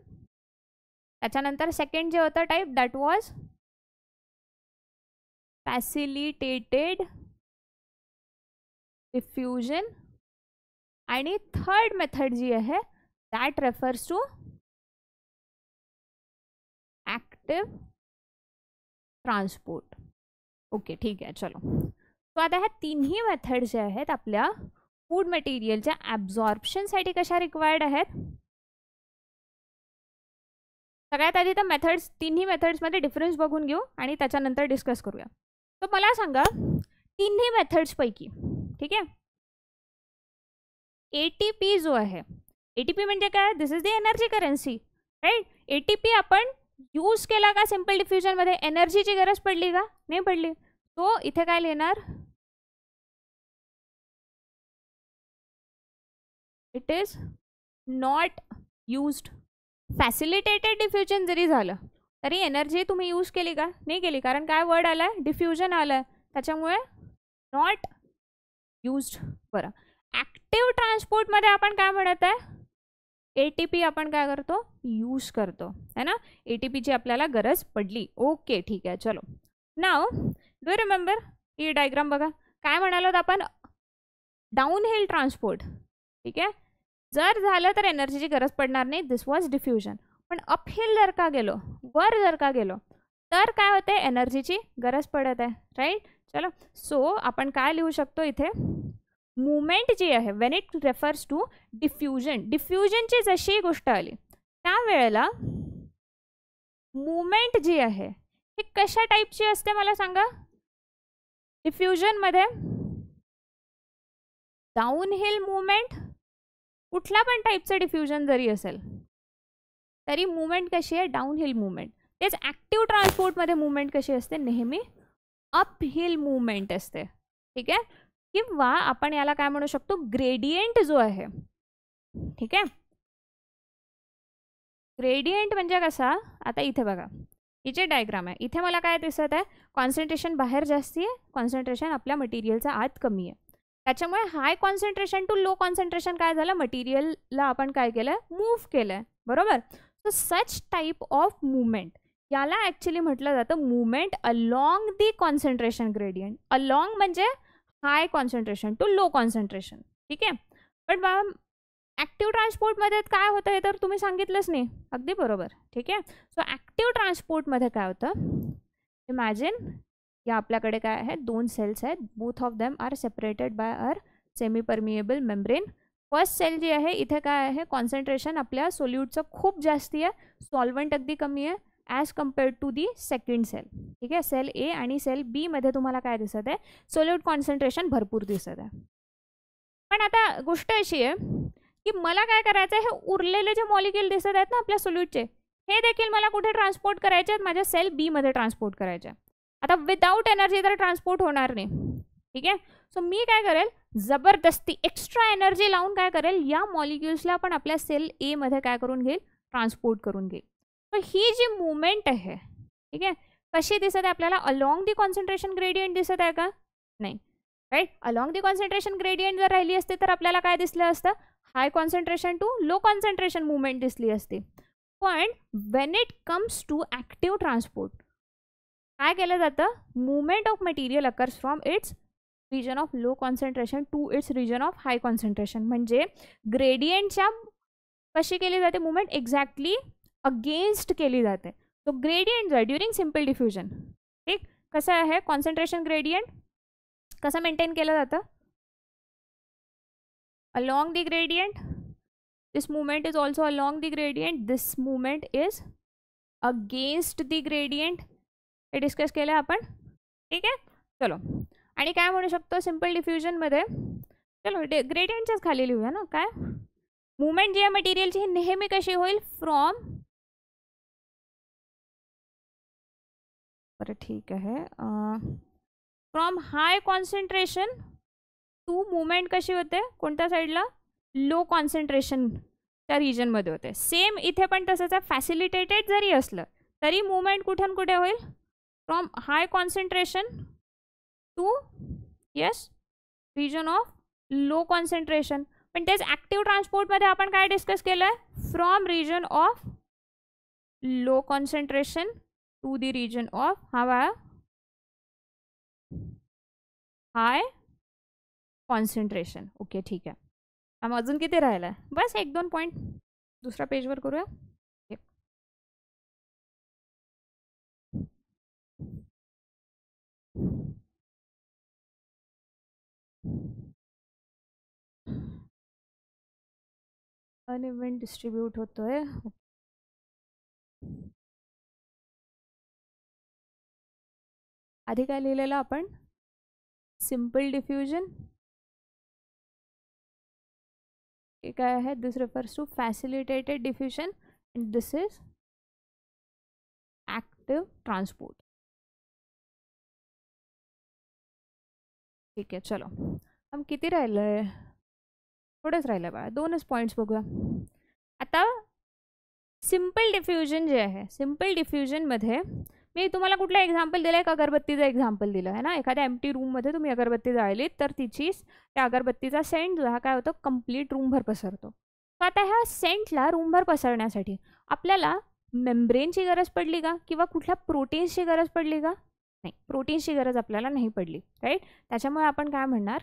त्याच्यानंतर सेकंड जे होतं type that was facilitated diffusion आणि थर्ड मेथड जी आहे that refers to active transport okay ठीक आहे चलो सो आता ह्या तिन्ही मेथड जे आहेत आपल्या फूड मटेरियलच्या ॲब्झॉर्प्शनसाठी कशा रिक्वायर्ड आहेत सगळ्यात आधी तर मेथड्स तिन्ही मेथड्समध्ये डिफरन्स बघून घेऊ आणि त्याच्यानंतर डिस्कस करूया तर मला सांगा तिन्ही मेथड्सपैकी ठीक आहे ए टी पी जो आहे ए टी पी म्हणजे काय this is the energy currency right A T P आपण यूज केला का सिम्पल डिफ्युजनमध्ये एनर्जीची गरज पडली का नाही पडली तो इथे काय लिहिणार it is not used facilitated diffusion जरी झालं तरी एनर्जी तुम्ही यूज केली का नाही केली कारण काय वर्ड आला आहे डिफ्युजन आलं आहे त्याच्यामुळे नॉट यूज्ड बरं ॲक्टिव्ह ट्रान्सपोर्टमध्ये आपण काय म्हणत आहे ए टी पी आपण काय करतो यूज करतो है ना ए टी पीची आपल्याला गरज पडली ओके ठीक आहे चलो नाव डू रिमेंबर ही डायग्राम बघा काय म्हणालो आपण डाऊन हिल ट्रान्सपोर्ट ठीक आहे जर झालं तर एनर्जीची गरज पडणार नाही दिस वॉज डिफ्युजन पण अपहिल जर का गेलो वर जर का गेलो तर काय होते एनर्जीची गरज पडत आहे राईट चलो सो आपण काय लिहू शकतो इथे मुवमेंट जी आहे when it refers to diffusion डिफ्युजनची जशी गोष्ट आली त्यावेळेला मुवमेंट जी आहे ही कशा टाईपची असते मला सांगा डिफ्युजनमध्ये डाऊन हिल मुवमेंट कुठल्या पण टाईपचं डिफ्युजन जरी असेल तरी मुवमेंट कशी आहे हिल मुवमेंट तेच ॲक्टिव्ह ट्रान्सपोर्टमध्ये मुवमेंट कशी असते नेहमी अपहिल मुवमेंट असते ठीक आहे किंवा आपण याला काय म्हणू शकतो ग्रेडियंट जो आहे ठीक आहे ग्रेडियंट म्हणजे कसा आता इथे बघा हिचे डायग्राम आहे इथे मला काय दिसत आहे कॉन्सन्ट्रेशन बाहेर जास्ती आहे कॉन्सन्ट्रेशन आपल्या मटेरियलचा आत कमी आहे त्याच्यामुळे high concentration to low concentration काय झालं मटेरियलला आपण काय केलं मूव्ह केलं आहे बरोबर so such type of movement याला ॲक्च्युली म्हटलं जातं movement along the concentration gradient along म्हणजे high concentration to low concentration ठीक आहे पण बाबा ॲक्टिव्ह ट्रान्सपोर्टमध्ये काय होतं हे तर तुम्ही सांगितलंच नाही अगदी बरोबर ठीक आहे सो ॲक्टिव्ह ट्रान्सपोर्टमध्ये काय होतं इमॅजिन या आपल्याकडे काय आहे दोन सेल्स आहेत both of them are separated by our semipermeable membrane first cell जी आहे इथे काय आहे कॉन्सन्ट्रेशन आपल्या सोल्यूटचं खूप जास्ती आहे सॉल्वंट अगदी कमी आहे as compared to the second cell ठीक आहे सेल ए आणि सेल बी मध्ये तुम्हाला काय दिसत आहे सोल्यूट कॉन्सन्ट्रेशन भरपूर दिसत आहे पण आता गोष्ट अशी आहे की मला काय करायचं आहे हे उरलेले जे मॉलिक्युल दिसत आहेत ना आपल्या सोल्यूटचे हे देखील मला कुठे ट्रान्सपोर्ट करायचे आहेत माझ्या सेल बीमध्ये ट्रान्सपोर्ट करायचे आहे आता विदाऊट एनर्जी तर ट्रान्सपोर्ट होणार नाही ठीक आहे सो मी काय करेल जबरदस्ती एक्स्ट्रा एनर्जी लावून काय करेल या मॉलिक्युल्सला आपण आपल्या सेल एमध्ये काय करून घेईल ट्रान्सपोर्ट करून घेईल सो ही जी मुवमेंट आहे ठीक आहे कशी दिसत आहे आपल्याला अलॉंग दी कॉन्सन्ट्रेशन ग्रेडियंट दिसत आहे का नाही right along the concentration gradient जर राहिली असते तर आपल्याला काय दिसलं असतं high concentration to low concentration movement दिसली असते पण when it comes to active transport काय केलं जातं of material occurs from its region of low concentration to its region of high concentration म्हणजे ग्रेडियंटच्या कशी केली जाते मुवमेंट एक्झॅक्टली अगेन्स्ट केली जाते तो ग्रेडियंट जो आहे ड्युरिंग सिम्पल डिफ्युजन ठीक कसं है कॉन्सन्ट्रेशन ग्रेडियंट कसं मेन्टेन किया जातं along the gradient this movement is also along the gradient this movement is against the gradient हे डिस्कस केलं आपण ठीक आहे चलो आणि काय म्हणू शकतो सिम्पल डिफ्युजनमध्ये चलो डे ग्रेडियंटच्याच खाली लिहूया ना काय मुवमेंट जी आहे मटेरियलची ही नेहमी कशी होईल फ्रॉम बरं ठीक आहे from high concentration to movement कशी होते कोणत्या साईडला लो कॉन्सन्ट्रेशन त्या रिजनमध्ये होते सेम इथे पण तसंच आहे फॅसिलिटेटेड जरी असलं तरी मुवमेंट कुठून कुठे होईल from high concentration to yes region of low concentration पण तेच ॲक्टिव्ह ट्रान्सपोर्टमध्ये आपण काय डिस्कस केलं आहे from region of low concentration to the region of हवा हाय कॉन्सन्ट्रेशन ओके ठीक आहे मग अजून किती राहिलं आहे बस एक दोन पॉईंट दुसऱ्या पेजवर करूया अन इवेंट डिस्ट्रीब्यूट होते है आधी काय लिहिलेलं आपण सिम्पल डिफ्युजन हे काय आहे this refers to facilitated diffusion and this is active transport ठीक आहे चलो हम किती राहिलं आहे थोडंच राहिलं आहे बाळा दोनच पॉईंट्स बघूया आता सिम्पल डिफ्युजन जे आहे सिम्पल डिफ्युजनमध्ये मी तुम्हाला कुठला एक्झाम्पल दिला एक का अगरबत्तीचं एक्झाम्पल दिलं आहे ना एखाद्या एम टी रूममध्ये तुम्ही अगरबत्ती जाळलीत तर तिची त्या अगरबत्तीचा सेंट जो हा काय होतो कम्प्लीट रूमभर पसरतो तर आता ह्या सेंटला रूमभर पसरण्यासाठी आपल्याला मेम्ब्रेनची गरज पडली का किंवा कुठल्या प्रोटीन्सची गरज पडली का नाही प्रोटीन्सची गरज आपल्याला नाही पडली राईट त्याच्यामुळे आपण काय म्हणणार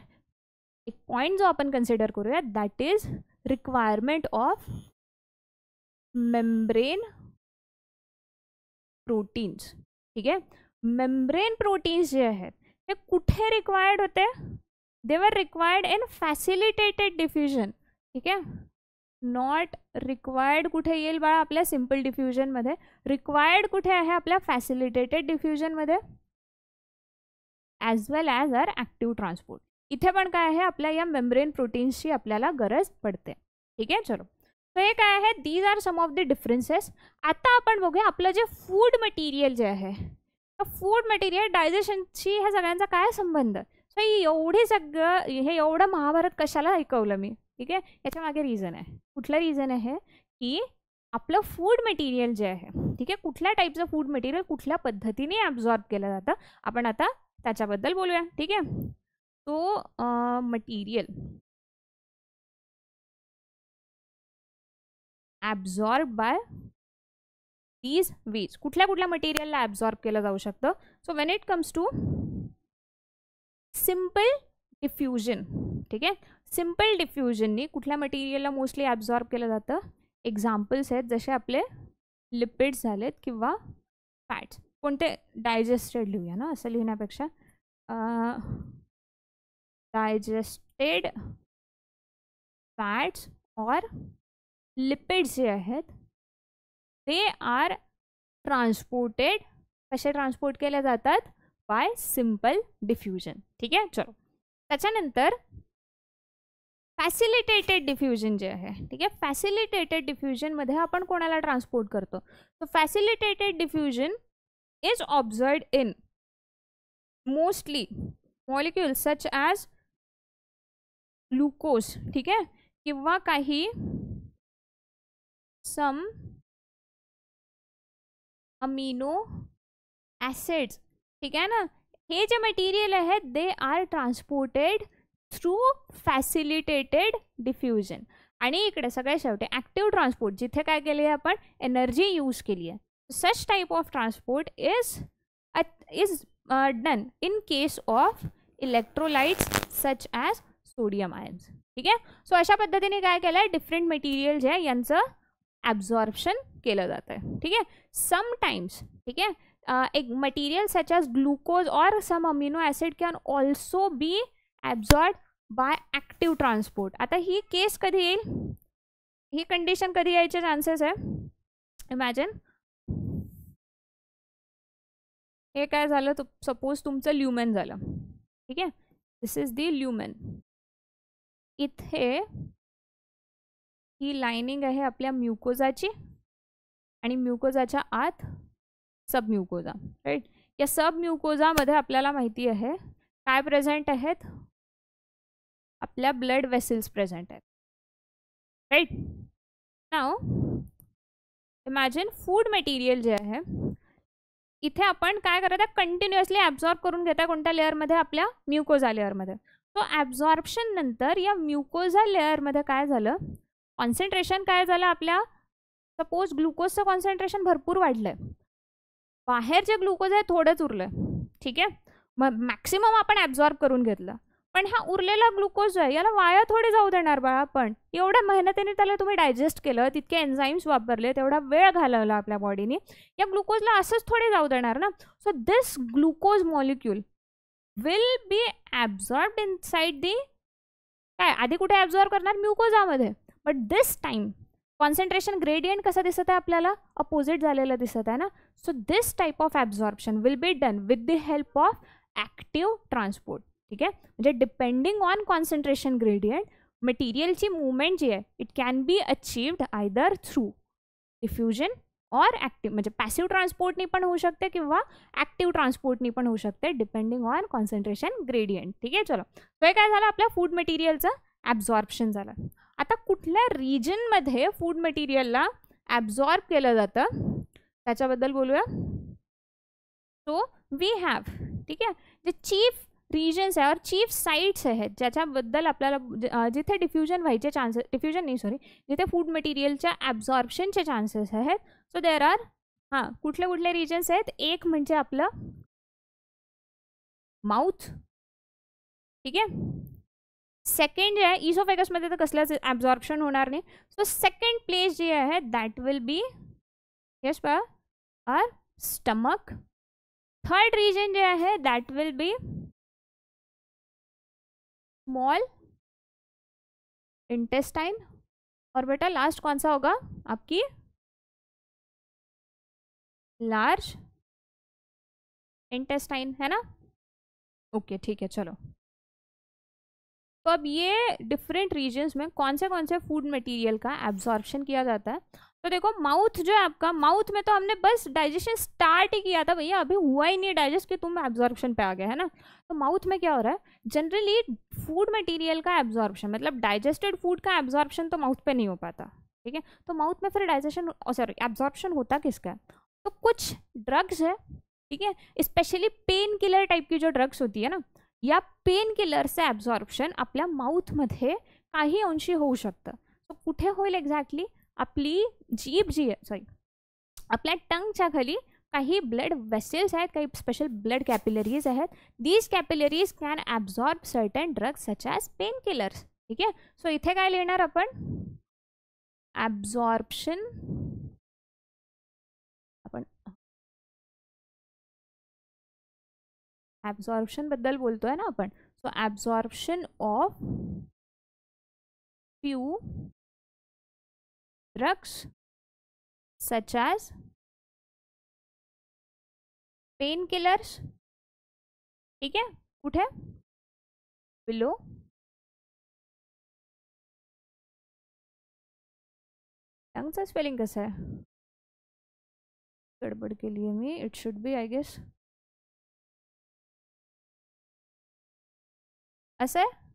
एक पॉईंट जो आपण कन्सिडर करूया that is requirement of membrane proteins ठीक आहे मेम्ब्रेन प्रोटीन्स जे आहेत हे कुठे रिक्वायर्ड होते दे वर रिक्वायर्ड इन फॅसिलिटेटेड डिफ्युजन ठीक आहे नॉट रिक्वायर्ड कुठे येईल बाळा आपल्या सिम्पल डिफ्युजनमध्ये रिक्वायर्ड कुठे आहे आपल्या फॅसिलिटेटेड डिफ्युजनमध्ये as well as our active transport इथे पण काय आहे आपल्या या मेम्ब्रेन प्रोटीन्सची आपल्याला गरज पडते ठीक आहे चलो तर हे काय आहे these are some of the differences आता आपण बघूया आपलं जे फूड मटेरियल जे आहे फूड मटेरियल डायजेशनशी ह्या सगळ्यांचा काय संबंध सो ही एवढी सगळं हे एवढं महाभारत कशाला ऐकवलं मी ठीक आहे याच्या मागे रिझन आहे कुठलं रिझन आहे की आपलं फूड मटेरियल जे आहे ठीक आहे कुठल्या टाईपचं फूड मटेरियल कुठल्या पद्धतीने ॲब्झॉर्ब केलं जातं आपण आता त्याच्याबद्दल बोलूया ठीक आहे तो material absorb by these ways कुठल्या कुठल्या मटेरियलला ॲब्झॉर्ब केलं जाऊ शकतं so when it comes to simple diffusion ठीक आहे सिम्पल डिफ्युजननी कुठल्या मटेरियलला मोस्टली ॲब्झॉर्ब केलं जातं एक्झाम्पल्स आहेत जसे आपले लिपिड्स झालेत किंवा फॅट्स कोणते डायजेस्टेड लिहूया ना असं लिहिण्यापेक्षा डायजेस्टेड फॅट्स ऑर लिपिड्स जे आहेत ते आर ट्रान्सपोर्टेड कसे ट्रान्सपोर्ट केल्या जातात बाय सिम्पल डिफ्युजन ठीक आहे चलो त्याच्यानंतर फॅसिलिटेटेड डिफ्युजन जे आहे ठीक आहे फॅसिलिटेटेड डिफ्युजनमध्ये आपण कोणाला ट्रान्सपोर्ट करतो तर facilitated diffusion is observed in mostly molecule such as glucose ठीक है किंवा काही सम अमिनो ॲसिड्स ठीक है ना हे जे मटेरियल है they are transported through facilitated diffusion आणि इकडे सगळ्या शेवटी ॲक्टिव्ह ट्रांसपोर्ट जिथे काय केले आपण एनर्जी यूज केली आहे such type of transport is uh, is uh, done in case of electrolytes such as sodium ions ठीक है सो अशा पद्धति ने केलं डिफरेंट डिफरंट मटेरियल जे आहे यांचं के ठीक है समटाइम्स ठीक है एक मटेरियल सच एज ग्लूकोज और some amino acid can also be absorb by active transport आता ही केस कभी ये कंडीशन कभी ये चांसेस है इमेजिन हे काय झालं तु सपोज तुमचं ल्युमेन झालं ठीक आहे दिस इज दी ल्युमेन इथे ही लाइनिंग आहे आपल्या म्युकोजाची आणि म्युकोजाच्या आत सबम्युकोजा राईट या सबम्युकोजामध्ये आपल्याला माहिती आहे काय प्रेझेंट आहेत आपल्या ब्लड वेसिल्स प्रेझेंट आहेत right now imagine food material जे आहे इथे आपण काय करत आहे कंटिन्युअसली ॲब्झॉर्ब करून घेता कोणत्या लेअरमध्ये आपल्या म्युकोझा लेअरमध्ये तो ॲब्झॉर्प्शन नंतर या म्युकोझा लेअरमध्ये काय झालं कॉन्सन्ट्रेशन काय झालं आपल्या सपोज ग्लुकोजचं कॉन्सन्ट्रेशन भरपूर वाढलं बाहेर जे ग्लुकोज आहे थोडंच उरलं ठीक आहे मग मॅक्सिमम आपण ॲब्झॉर्ब करून घेतलं पण हा उरलेला ग्लुकोज जो आहे याला वाया थोडे जाऊ देणार बाळा आपण एवढ्या मेहनतीने त्याला तुम्ही डायजेस्ट केलं तितके एन्झाईम्स वापरले तेवढा वेळ घालवला आपल्या बॉडीने या ग्लुकोजला असंच थोडे जाऊ देणार ना so this glucose molecule will be absorb inside the काय आधी कुठे ॲब्झॉर्ब करणार म्युकोजामध्ये but this time concentration gradient कसं दिसत आहे आपल्याला अपोजिट झालेलं दिसत आहे ना so this type of absorption will be done with the help of active transport ठीक आहे म्हणजे डिपेंडिंग ऑन कॉन्सन्ट्रेशन ग्रेडियंट मटेरियलची मुवमेंट जी आहे it can be achieved either through diffusion or active म्हणजे पॅसिव्ह ट्रान्सपोर्टनी पण होऊ शकते किंवा ॲक्टिव्ह ट्रान्सपोर्टनी पण होऊ शकते डिपेंडिंग ऑन कॉन्सन्ट्रेशन ग्रेडियंट ठीक आहे चलो तो काय झालं आपल्या फूड मटेरियलचं ॲब्झॉर्प्शन झालं आता कुठल्या रिजनमध्ये फूड मटेरियलला ॲब्झॉर्ब केलं जातं त्याच्याबद्दल बोलूया सो वी हॅव ठीक आहे जे चीफ रिजन्स आहे और चीफ साईट्स आहेत ज्याच्याबद्दल आपल्याला जिथे डिफ्युजन व्हायचे चान्सेस डिफ्युजन नाही सॉरी जिथे फूड मटेरियलच्या ॲब्झॉर्प्शनचे चान्सेस आहेत सो देर आर हां कुठले कुठले रिजन्स आहेत एक म्हणजे आपलं माउथ ठीक आहे सेकंड जे आहे इसोफेगसमध्ये तर कसल्याच ॲब्झॉर्प्शन होणार नाही सो सेकंड प्लेस जे आहे that will be Yash our stomach third region जे आहे that will be small intestine और बेटा लास्ट कौन सा होगा आपकी लार्ज इंटेस्टाइन है ना ओके okay, ठीक है चलो तो अब ये डिफरेंट रीजन्स में कौन से कौन से फूड मटेरियल का एब्जॉर्प्शन किया जाता है तो देखो माउथ जो है आपका माउथ में तो हमने बस डाइजेशन स्टार्ट ही किया था भैया अभी हुआ ही नहीं डाइजेस्ट कि तुम एब्जॉर्बेशन पे आ गए है ना तो माउथ में क्या हो रहा है जनरली फूड मटेरियल का एब्जॉर्बेशन मतलब डाइजेस्टेड फूड का एब्जॉर्बेशन तो माउथ पे नहीं हो पाता ठीक है तो माउथ में फिर डाइजेशन सॉरी एब्जॉर्बेशन होता किसका तो कुछ ड्रग्स है ठीक है स्पेशली पेन किलर टाइप की जो ड्रग्स होती है ना या पेन किलर किलरचं माउथ आपल्या का काही अंशी होऊ शकतं तो कुठे होईल एक्झॅक्टली आपली जीभ जी आहे सॉरी आपल्या टंगच्या खाली काही ब्लड वेसेल्स आहेत काही स्पेशल ब्लड कॅपिलरीज आहेत these capillaries can absorb certain drugs such as painkillers ठीक आहे सो इथे काय लिहिणार आपण ॲब्झॉर्प्शन आपण ॲब्झॉर्प्शनबद्दल बोलतोय ना आपण so absorption of few drugs such as painkillers ठीक है कुट है बिलो टंग से स्पेलिंग कैसा है गड़बड़ के लिए मी it should be I guess ऐसा है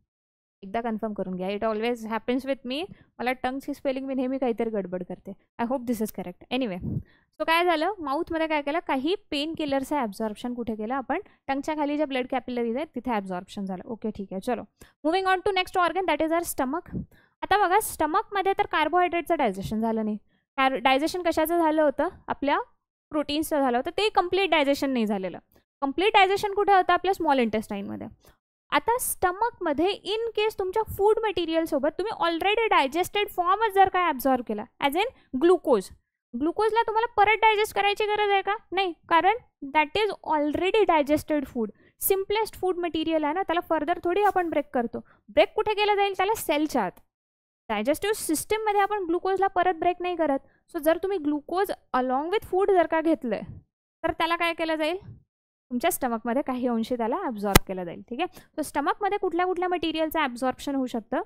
एकदा कन्फर्म करून घ्या it always happens with me मला टंग्सची स्पेलिंग मी नेहमी काहीतरी गडबड करते I hope this is correct anyway so काय झालं माऊथमध्ये काय केलं काही पेन किलरचं ॲब्झॉर्प्शन कुठे केलं आपण टंगच्या खाली ज्या ब्लड कॅपिलरीज आहेत तिथे ॲब्झॉर्प्शन झालं ओके ठीक आहे चलो moving on to next organ that is our stomach आता बघा स्टमकमध्ये तर कार्बोहायड्रेटचं डायजेशन झालं नाही कार डायजेशन कशाचं झालं होतं आपल्या प्रोटीन्सचं झालं होतं ते कम्प्लीट डायजेशन नाही झालेलं कम्प्लीट डायजेशन कुठे होतं आपल्या स्मॉल इंटेस्टाईनमध्ये आता स्टमकमध्ये इन केस तुमच्या फूड मटेरियलसोबत तुम्ही ऑलरेडी डायजेस्टेड फॉर्मच जर काय ॲब्झॉर्व केला ॲज एन ग्लुकोज ग्लुकोजला तुम्हाला परत डायजेस्ट करायची गरज आहे का नाही कारण that is already digested food simplest food material आहे ना त्याला फर्दर थोडी आपण ब्रेक करतो ब्रेक कुठे केला जाईल त्याला सेलच्या आत डायजेस्टिव्ह सिस्टीममध्ये आपण ग्लुकोजला परत ब्रेक नाही करत सो जर तुम्ही ग्लुकोज अलॉंग विथ फूड जर का घेतलं तर त्याला काय केलं जाईल तुमच्या स्टमकमध्ये काही अंशी त्याला ॲब्झॉर्ब केलं जाईल ठीक आहे तर स्टमकमध्ये कुठल्या कुठल्या मटेरियलचं ॲब्झॉर्प्शन होऊ शकतं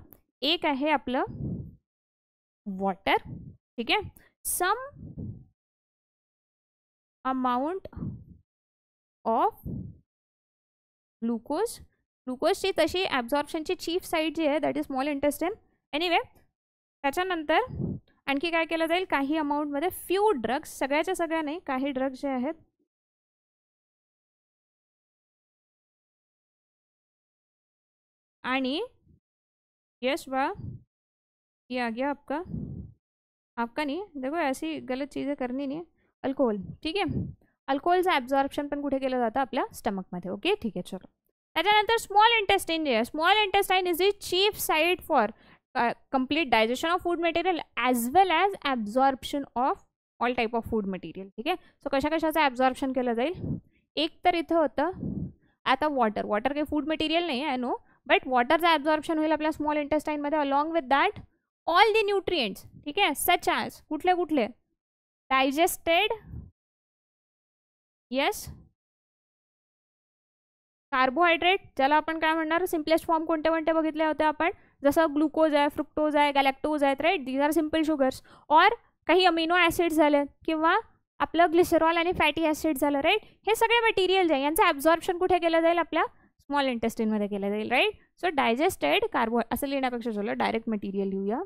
एक आहे आपलं वॉटर ठीक आहे सम अमाऊंट ऑफ ग्लुकोज ग्लुकोजची तशी ॲब्झॉर्प्शनची चीफ साईड जी आहे that is small intestine anyway त्याच्यानंतर आणखी काय केलं जाईल काही अमाऊंटमध्ये फ्यू ड्रग्स सगळ्याच्या सगळ्या नाही काही ड्रग्स जे आहेत आणि यश वा ये आ गया आपका आपका नाही देखो अशी गलत चीज़ें करनी नाही अल्कोहोल ठीक आहे अल्कोहोलचं ॲब्झॉर्प्शन पण कुठे केलं जातं आपल्या स्टमकमध्ये ओके ठीक आहे चलो त्याच्यानंतर स्मॉल इंटेस्टाईन जे आहे small intestine is the chief site for complete digestion of food material as well as absorption of all type of food material ठीक आहे सो कशा कशाचं ॲब्झॉर्प्शन केलं जाईल एक तर इथं होतं आता वॉटर वॉटर काही फूड मटेरियल नाही आहे नो बट वॉटरचं ॲब्झॉर्प्शन होईल आपल्या स्मॉल इंटेस्टाईनमध्ये along with that all the nutrients ठीक आहे सच ॲज कुठले कुठले डायजेस्टेड येस कार्बोहायड्रेट ज्याला आपण काय म्हणणार सिम्पलेस्ट फॉर्म कोणते कोणते बघितले होते आपण जसं ग्लुकोज आहे फ्रुक्टोज आहे गॅलेक्टोज आहेत right these are simple sugars और काही अमिनो ॲसिड झाले किंवा आपलं ग्लिसरॉल आणि फॅटी ॲसिड झालं राईट हे सगळे मटेरियल आहे यांचं ॲब्झॉर्प्शन कुठे केलं जाईल आपल्या स्मॉल इंटेस्टिनमध्ये केलं जाए राइट सो डायजेस्टेड कार्बो असं लिहिण्यापेक्षा डायरेक्ट मटेरियल लिहूया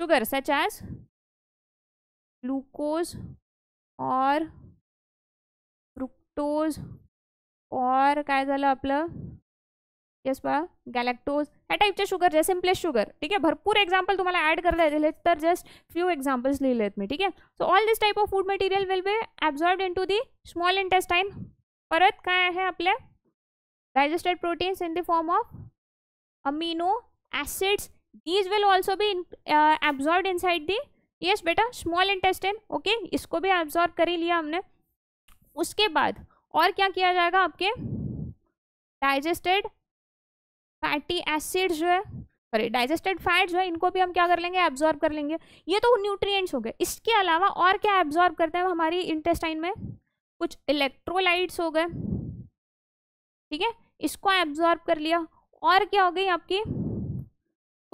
शुगर सच एज ग्लूकोज और फ्रुक्टोज और काय झालं आपलं येस बा गॅलॅक्टोज ह्या टाईपच्या शुगर जे सिम्पलेस शुगर ठीक है भरपूर एक्झाम्पल तुम्हाला ऐड करता जस्ट फ्यू एक्झाम्पल्स लिखे मैं ठीक है so all this type of food material will be absorb into the small intestine परत का है अपने digested proteins in the form of amino acids these will also भी absorb inside the yes बेटा small intestine okay इसको भी absorb कर ही लिया हमने उसके बाद और क्या किया जाएगा आपके डाइजेस्टेड फैटी एसिड्स जो है सॉरी डाइजेस्टेड फैट जो है इनको भी हम क्या कर लेंगे एब्जॉर्ब कर लेंगे ये तो न्यूट्रिएंट्स हो गए इसके अलावा और क्या एब्जॉर्ब करते हैं हमारी इंटेस्टाइन में कुछ इलेक्ट्रोलाइट्स हो गए ठीक है इसको एब्जॉर्ब कर लिया और क्या हो गई आपकी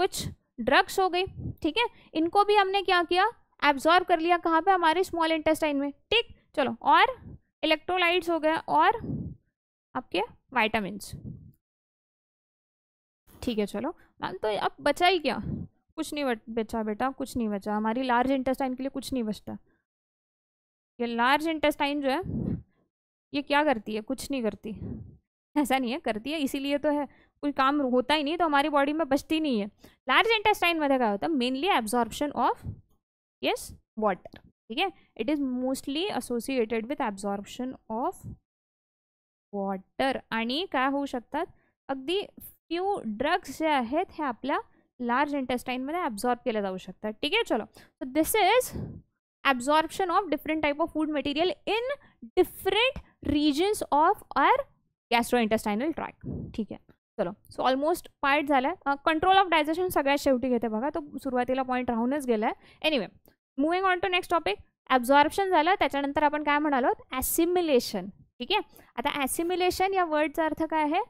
कुछ ड्रग्स हो गई ठीक है इनको भी हमने क्या किया एब्जॉर्ब कर लिया कहाँ पे हमारे स्मॉल इंटेस्टाइन में ठीक चलो और इलेक्ट्रोलाइट्स हो गए और आपके वाइटामिन ठीक है चलो मैम तो अब बचा ही क्या कुछ नहीं बचा बेटा कुछ नहीं बचा हमारी लार्ज इंटेस्टाइन के लिए कुछ नहीं बचता ये लार्ज इंटेस्टाइन जो है ये क्या करती है कुछ नहीं करती ऐसा नहीं है करती है इसीलिए तो है कोई काम होता ही नहीं तो हमारी बॉडी में बचती नहीं है लार्ज इंटेस्टाइन में क्या होता है mainly absorption of yes water ठीक है it is mostly associated with absorption of water आणि काय होऊ शकतात अगदी फ्यू ड्रग्स जे आहेत हे आपल्या लार्ज इंटेस्टाईनमध्ये ॲब्झॉर्ब के जाऊ शकतात ठीक आहे चलो this is absorption of different type of food material in different regions of our intestinal tract ठीक आहे चलो सो ऑलमोस्ट पार्ट झाला आहे कंट्रोल ऑफ डायजेशन सगळ्यात शेवटी घेते बघा तो सुरुवातीला पॉईंट राहूनच गेला आहे anyway moving on to next topic absorption झालं त्याच्यानंतर आपण काय म्हणालो ॲसिमिलेशन ठीक आहे आता ॲसिमिलेशन या वर्डचा अर्थ काय आहे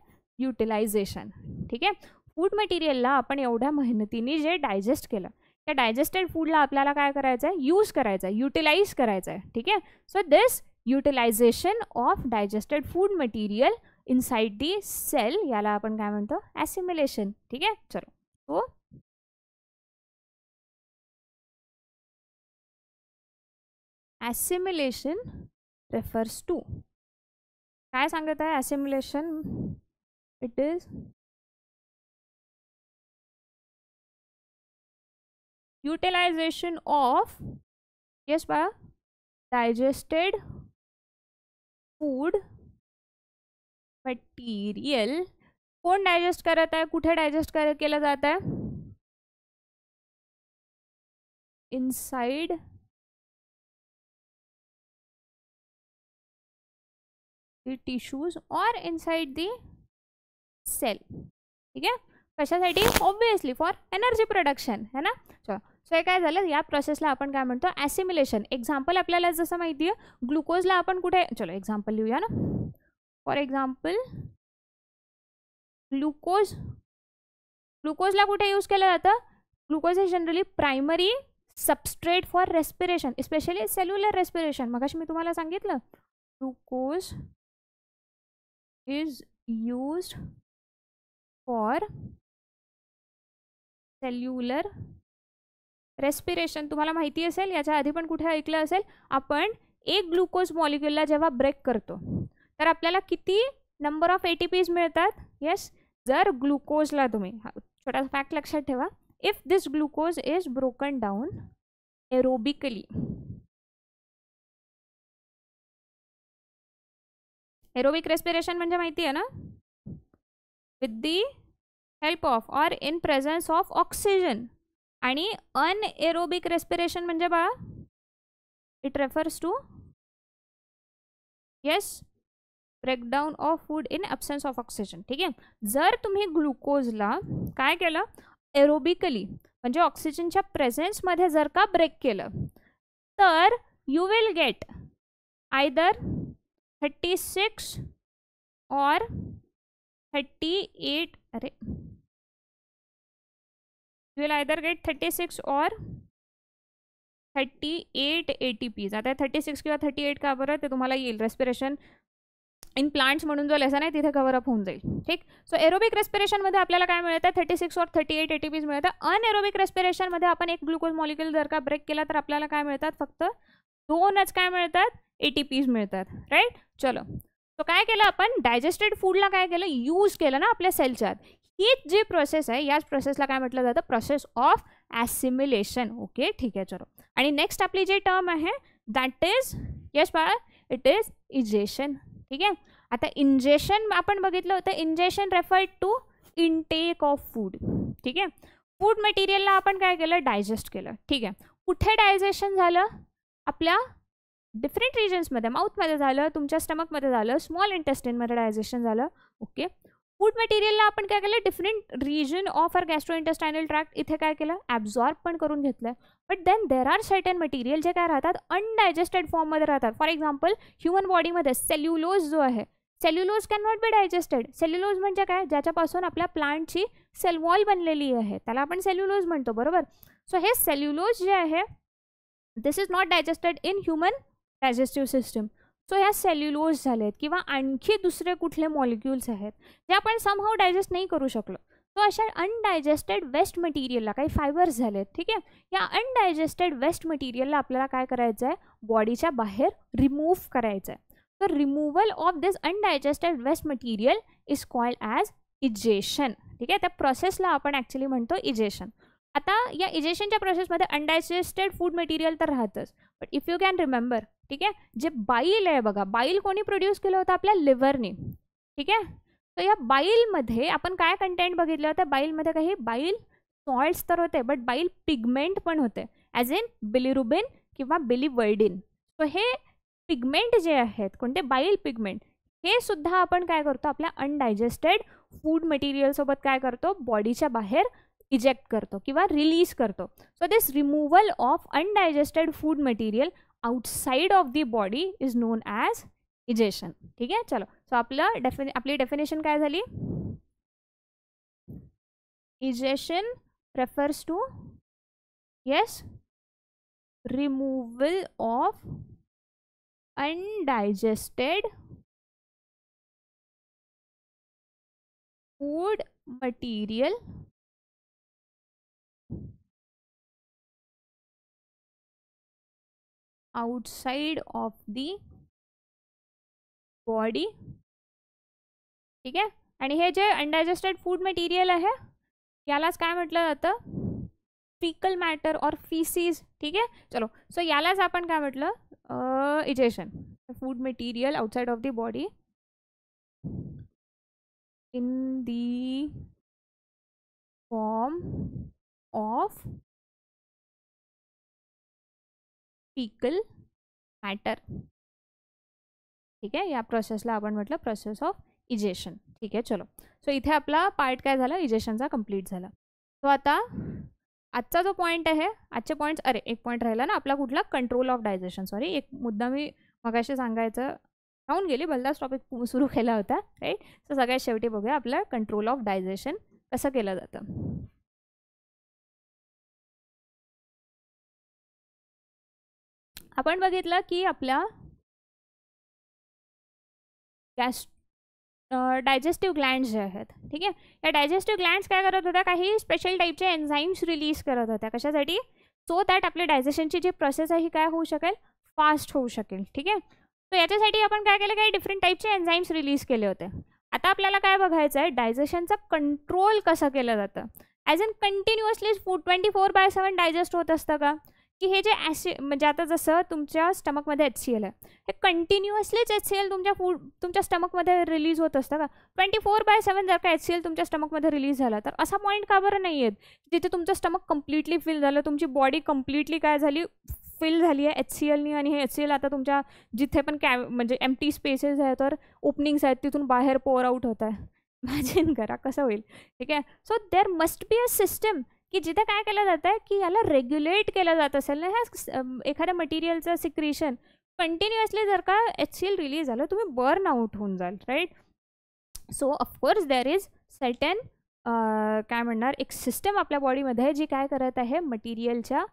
युटिलायझेशन ठीक आहे फूड मटेरियलला आपण एवढ्या मेहनतीने जे डायजेस्ट केलं त्या डायजेस्टेड फूडला आपल्याला काय करायचं आहे यूज करायचं आहे युटिलाइज करायचं आहे ठीक आहे so this utilization of digested food material inside the cell याला आपण काय म्हणतो ॲसिम्युलेशन ठीक आहे चलो हो ॲसिम्युलेशन रेफर्स टू काय सांगत आहे assimilation it is utilization of yes ba digested food material कोण डायजेस्ट करता है कुछ डायजेस्ट कर केलं जात आहे इनसाइड टिश्यूज और इनसाइड दी सेल ठीक है कशा साइड ऑब्वियसली फॉर एनर्जी प्रोडक्शन है ना चलो सो हे काय झालं या प्रोसेसला आपण काय म्हणतो ॲसिम्युलेशन एक्झाम्पल आपल्याला जसं माहिती आहे ग्लुकोजला आपण कुठे चलो एक्झाम्पल लिहूया ना फॉर एक्झाम्पल ग्लुकोज ग्लुकोजला कुठे यूज केलं जातं ग्लुकोज हे generally primary substrate for respiration specially cellular respiration मग मी तुम्हाला सांगितलं glucose is use for cellular respiration तुम्हाला माहिती असेल याच्या आधी पण कुठे ऐकलं असेल आपण एक ग्लुकोज मॉलिक्युलला जेव्हा ब्रेक करतो तर आपल्याला किती number of A T Ps मिळतात येस जर ग्लुकोजला तुम्ही छोटा फॅक्ट लक्षात ठेवा if this glucose is broken down aerobically aerobic respiration म्हणजे माहिती आहे ना with the help of or in presence of oxygen आणि अनएरोबिक रेस्पिरेशन म्हणजे बा it refers to yes breakdown of food in absence of oxygen ठीक आहे जर तुम्ही ग्लुकोजला काय केलं एरोबिकली म्हणजे ऑक्सिजनच्या प्रेझेन्समध्ये जर का ब्रेक केलं तर you will get either thirty six or thirty eight अरे थर्टी सिक्स और थर्टी 36 ए 38 पीज आता 36 किंवा 38 का बरं ते तुम्हाला येईल रेस्पिरेशन इन प्लांट्स म्हणून जो लेसन आहे तिथे कव्हरअप होऊन जाईल ठीक सो एरोबिक रेस्पिरेशनमध्ये आपल्याला काय मिळतं थर्टी सिक्स और थर्टी एट एटीपीज मिळतं अनएरोबिक रेस्पिरेशनमध्ये आपण एक ग्लुकोज मॉलिक्युल जर का ब्रेक केला तर आपल्याला काय मिळतात फक्त दोनच काय मिळतात एटीपीज मिळतात राईट चलो सो काय केलं आपण डायजेस्टेड फूडला काय केलं यूज केलं ना आपल्या सेलच्या ही जी प्रोसेस आहे याच प्रोसेसला काय म्हटलं जातं प्रोसेस ऑफ ॲसिम्युलेशन ओके ठीक आहे चलो आणि नेक्स्ट आपली जी टर्म आहे दॅट इज यश बाळ इट इज इजेशन ठीक आहे आता इंजेशन आपण बघितलं होतं ingestion referred to intake of food ठीक आहे फूड मटेरियलला आपण काय केलं डायजेस्ट केलं ठीक आहे कुठे डायजेशन झालं आपल्या डिफरंट रिजन्समध्ये माउथमध्ये झालं तुमच्या स्टमकमध्ये झालं स्मॉल इंटेस्टिनमध्ये डायजेशन झालं ओके फूड मटेरियलला आपण काय केलं different region of our gastro intestinal tract इथे काय केलं ॲब्झॉर्ब पण करून घेतलं but then there are certain material जे काय राहतात अनडायजेस्टेड फॉर्ममध्ये राहतात फॉर एक्झाम्पल ह्युमन बॉडीमध्ये सेल्युलोज जो आहे cellulose can not be digested cellulose म्हणजे काय ज्याच्यापासून आपल्या प्लांटची सेलवॉल बनलेली आहे त्याला आपण सेल्युलोज म्हणतो बरोबर सो हे सेल्युलोज जे आहे this is not digested in human digestive system so ह्या सेल्युलोज झालेत किंवा आणखी दुसरे कुठले मॉलिक्युल्स आहेत जे आपण समहाव डायजेस्ट नाही करू शकलो सो अशा अनडायजेस्टेड वेस्ट मटेरियलला काही फायबर्स झालेत ठीक आहे या अनडायजेस्टेड वेस्ट मटेरियलला आपल्याला काय करायचं आहे बॉडीच्या बाहेर रिमूव्ह करायचं आहे तर removal of this undigested waste material is called as egestion ठीक आहे त्या प्रोसेसला आपण ॲक्च्युली म्हणतो इजेशन आता या इजेशनच्या प्रोसेसमध्ये अनडायजेस्टेड फूड मटेरियल तर राहतच but if you can remember ठीक आहे जे बाईल आहे बघा बाईल कोणी प्रोड्यूस केलं होतं आपल्या लिव्हरने ठीक आहे तर या बाईलमध्ये आपण काय कंटेंट बघितलं होतं बाईलमध्ये काही बाईल सॉल्ट्स तर होते बट बाईल पिगमेंट पण होते ॲज इन बिलिरुबिन किंवा बिलिवर्डिन सो हे पिगमेंट जे आहेत कोणते बाईल पिगमेंट हे सुद्धा आपण काय करतो आपल्या अनडायजेस्टेड फूड मटेरियलसोबत काय करतो बॉडीच्या बाहेर इजेक्ट करते कि रिलीज करते so this removal of undigested food material outside of the body is known as egestion ठीक है चलो सो आप अपनी डेफिनेशन का egestion refers to yes removal of undigested food material outside of the body ठीक आहे आणि हे जे अनडायजेस्टेड फूड मटेरियल आहे यालाच काय म्हटलं जातं फिकल मॅटर और फिसीज ठीक आहे चलो सो so, यालाच आपण काय म्हटलं egestion food material outside of the body in the form of fickle matter ठीक आहे या प्रोसेसला आपण म्हटलं प्रोसेस ऑफ इजेशन ठीक आहे चलो सो इथे आपला पार्ट काय झाला इजेशनचा कम्प्लीट झाला सो आता आजचा जो पॉईंट आहे आजचे पॉईंट्स अरे एक पॉईंट राहिला ना आपला कुठला कंट्रोल ऑफ डायजेशन सॉरी एक मुद्दा मी मगाशी सांगायचं राहून गेली भलताच टॉपिक सुरू केला होता राईट सो सगळ्यात शेवटी बघूया आपलं कंट्रोल ऑफ डायजेशन कसं केलं जातं आपण बघितलं की आपल्या गॅस डायजेस्टिव्ह ग्लँड जे आहेत ठीक आहे या डायजेस्टिव्ह ग्लँड्स काय करत होत्या काही स्पेशल टाईपचे एन्झाईम्स रिलीज करत होत्या कशासाठी सो दॅट आपली डायजेशनची जी प्रोसेस आहे ही काय होऊ शकेल फास्ट होऊ शकेल ठीक आहे तर याच्यासाठी आपण काय केलं काही डिफरंट टाईपचे एन्झाईम्स रिलीज केले होते आता आपल्याला काय बघायचं आहे डायजेशनचा कंट्रोल कसं केलं जातं as an continuously food twenty four by seven digest होत असतं का की हे जे ॲसि म्हणजे आता जसं तुमच्या स्टमकमध्ये एच सी एल आहे हे कंटिन्युअसलीच एच सी एल तुमच्या फूड तुमच्या स्टमकमध्ये रिलीज होत असतं का ट्वेंटी फोर बाय सेवन जर का एच सी एल तुमच्या स्टमकमध्ये रिलीज झाला तर असा पॉईंट का बरं नाही आहेत जिथे तुमचं स्टमक कम्प्लिटली फिल झालं तुमची बॉडी कम्प्लिटली काय झाली फिल झाली आहे एच सी एलनी आणि हे एच सी एल आता तुमच्या जिथे पण कॅ म्हणजे एम टी स्पेसेस आहे तर ओपनिंग्स आहेत तिथून बाहेर पोअर आऊट होत आहे इमॅजिन करा कसं होईल ठीक आहे so there must be a system की जिथे काय केलं जातं आहे की याला रेग्युलेट केलं जात असेल ना ह्या एखाद्या मटेरियलचं सिक्रिशन कंटिन्युअसली जर का एच सी एल रिलीज झालं तुम्ही बर्न आऊट होऊन जाल right so of course there is certain काय म्हणणार एक सिस्टम आपल्या बॉडीमध्ये जी काय करत आहे मटेरियलच्या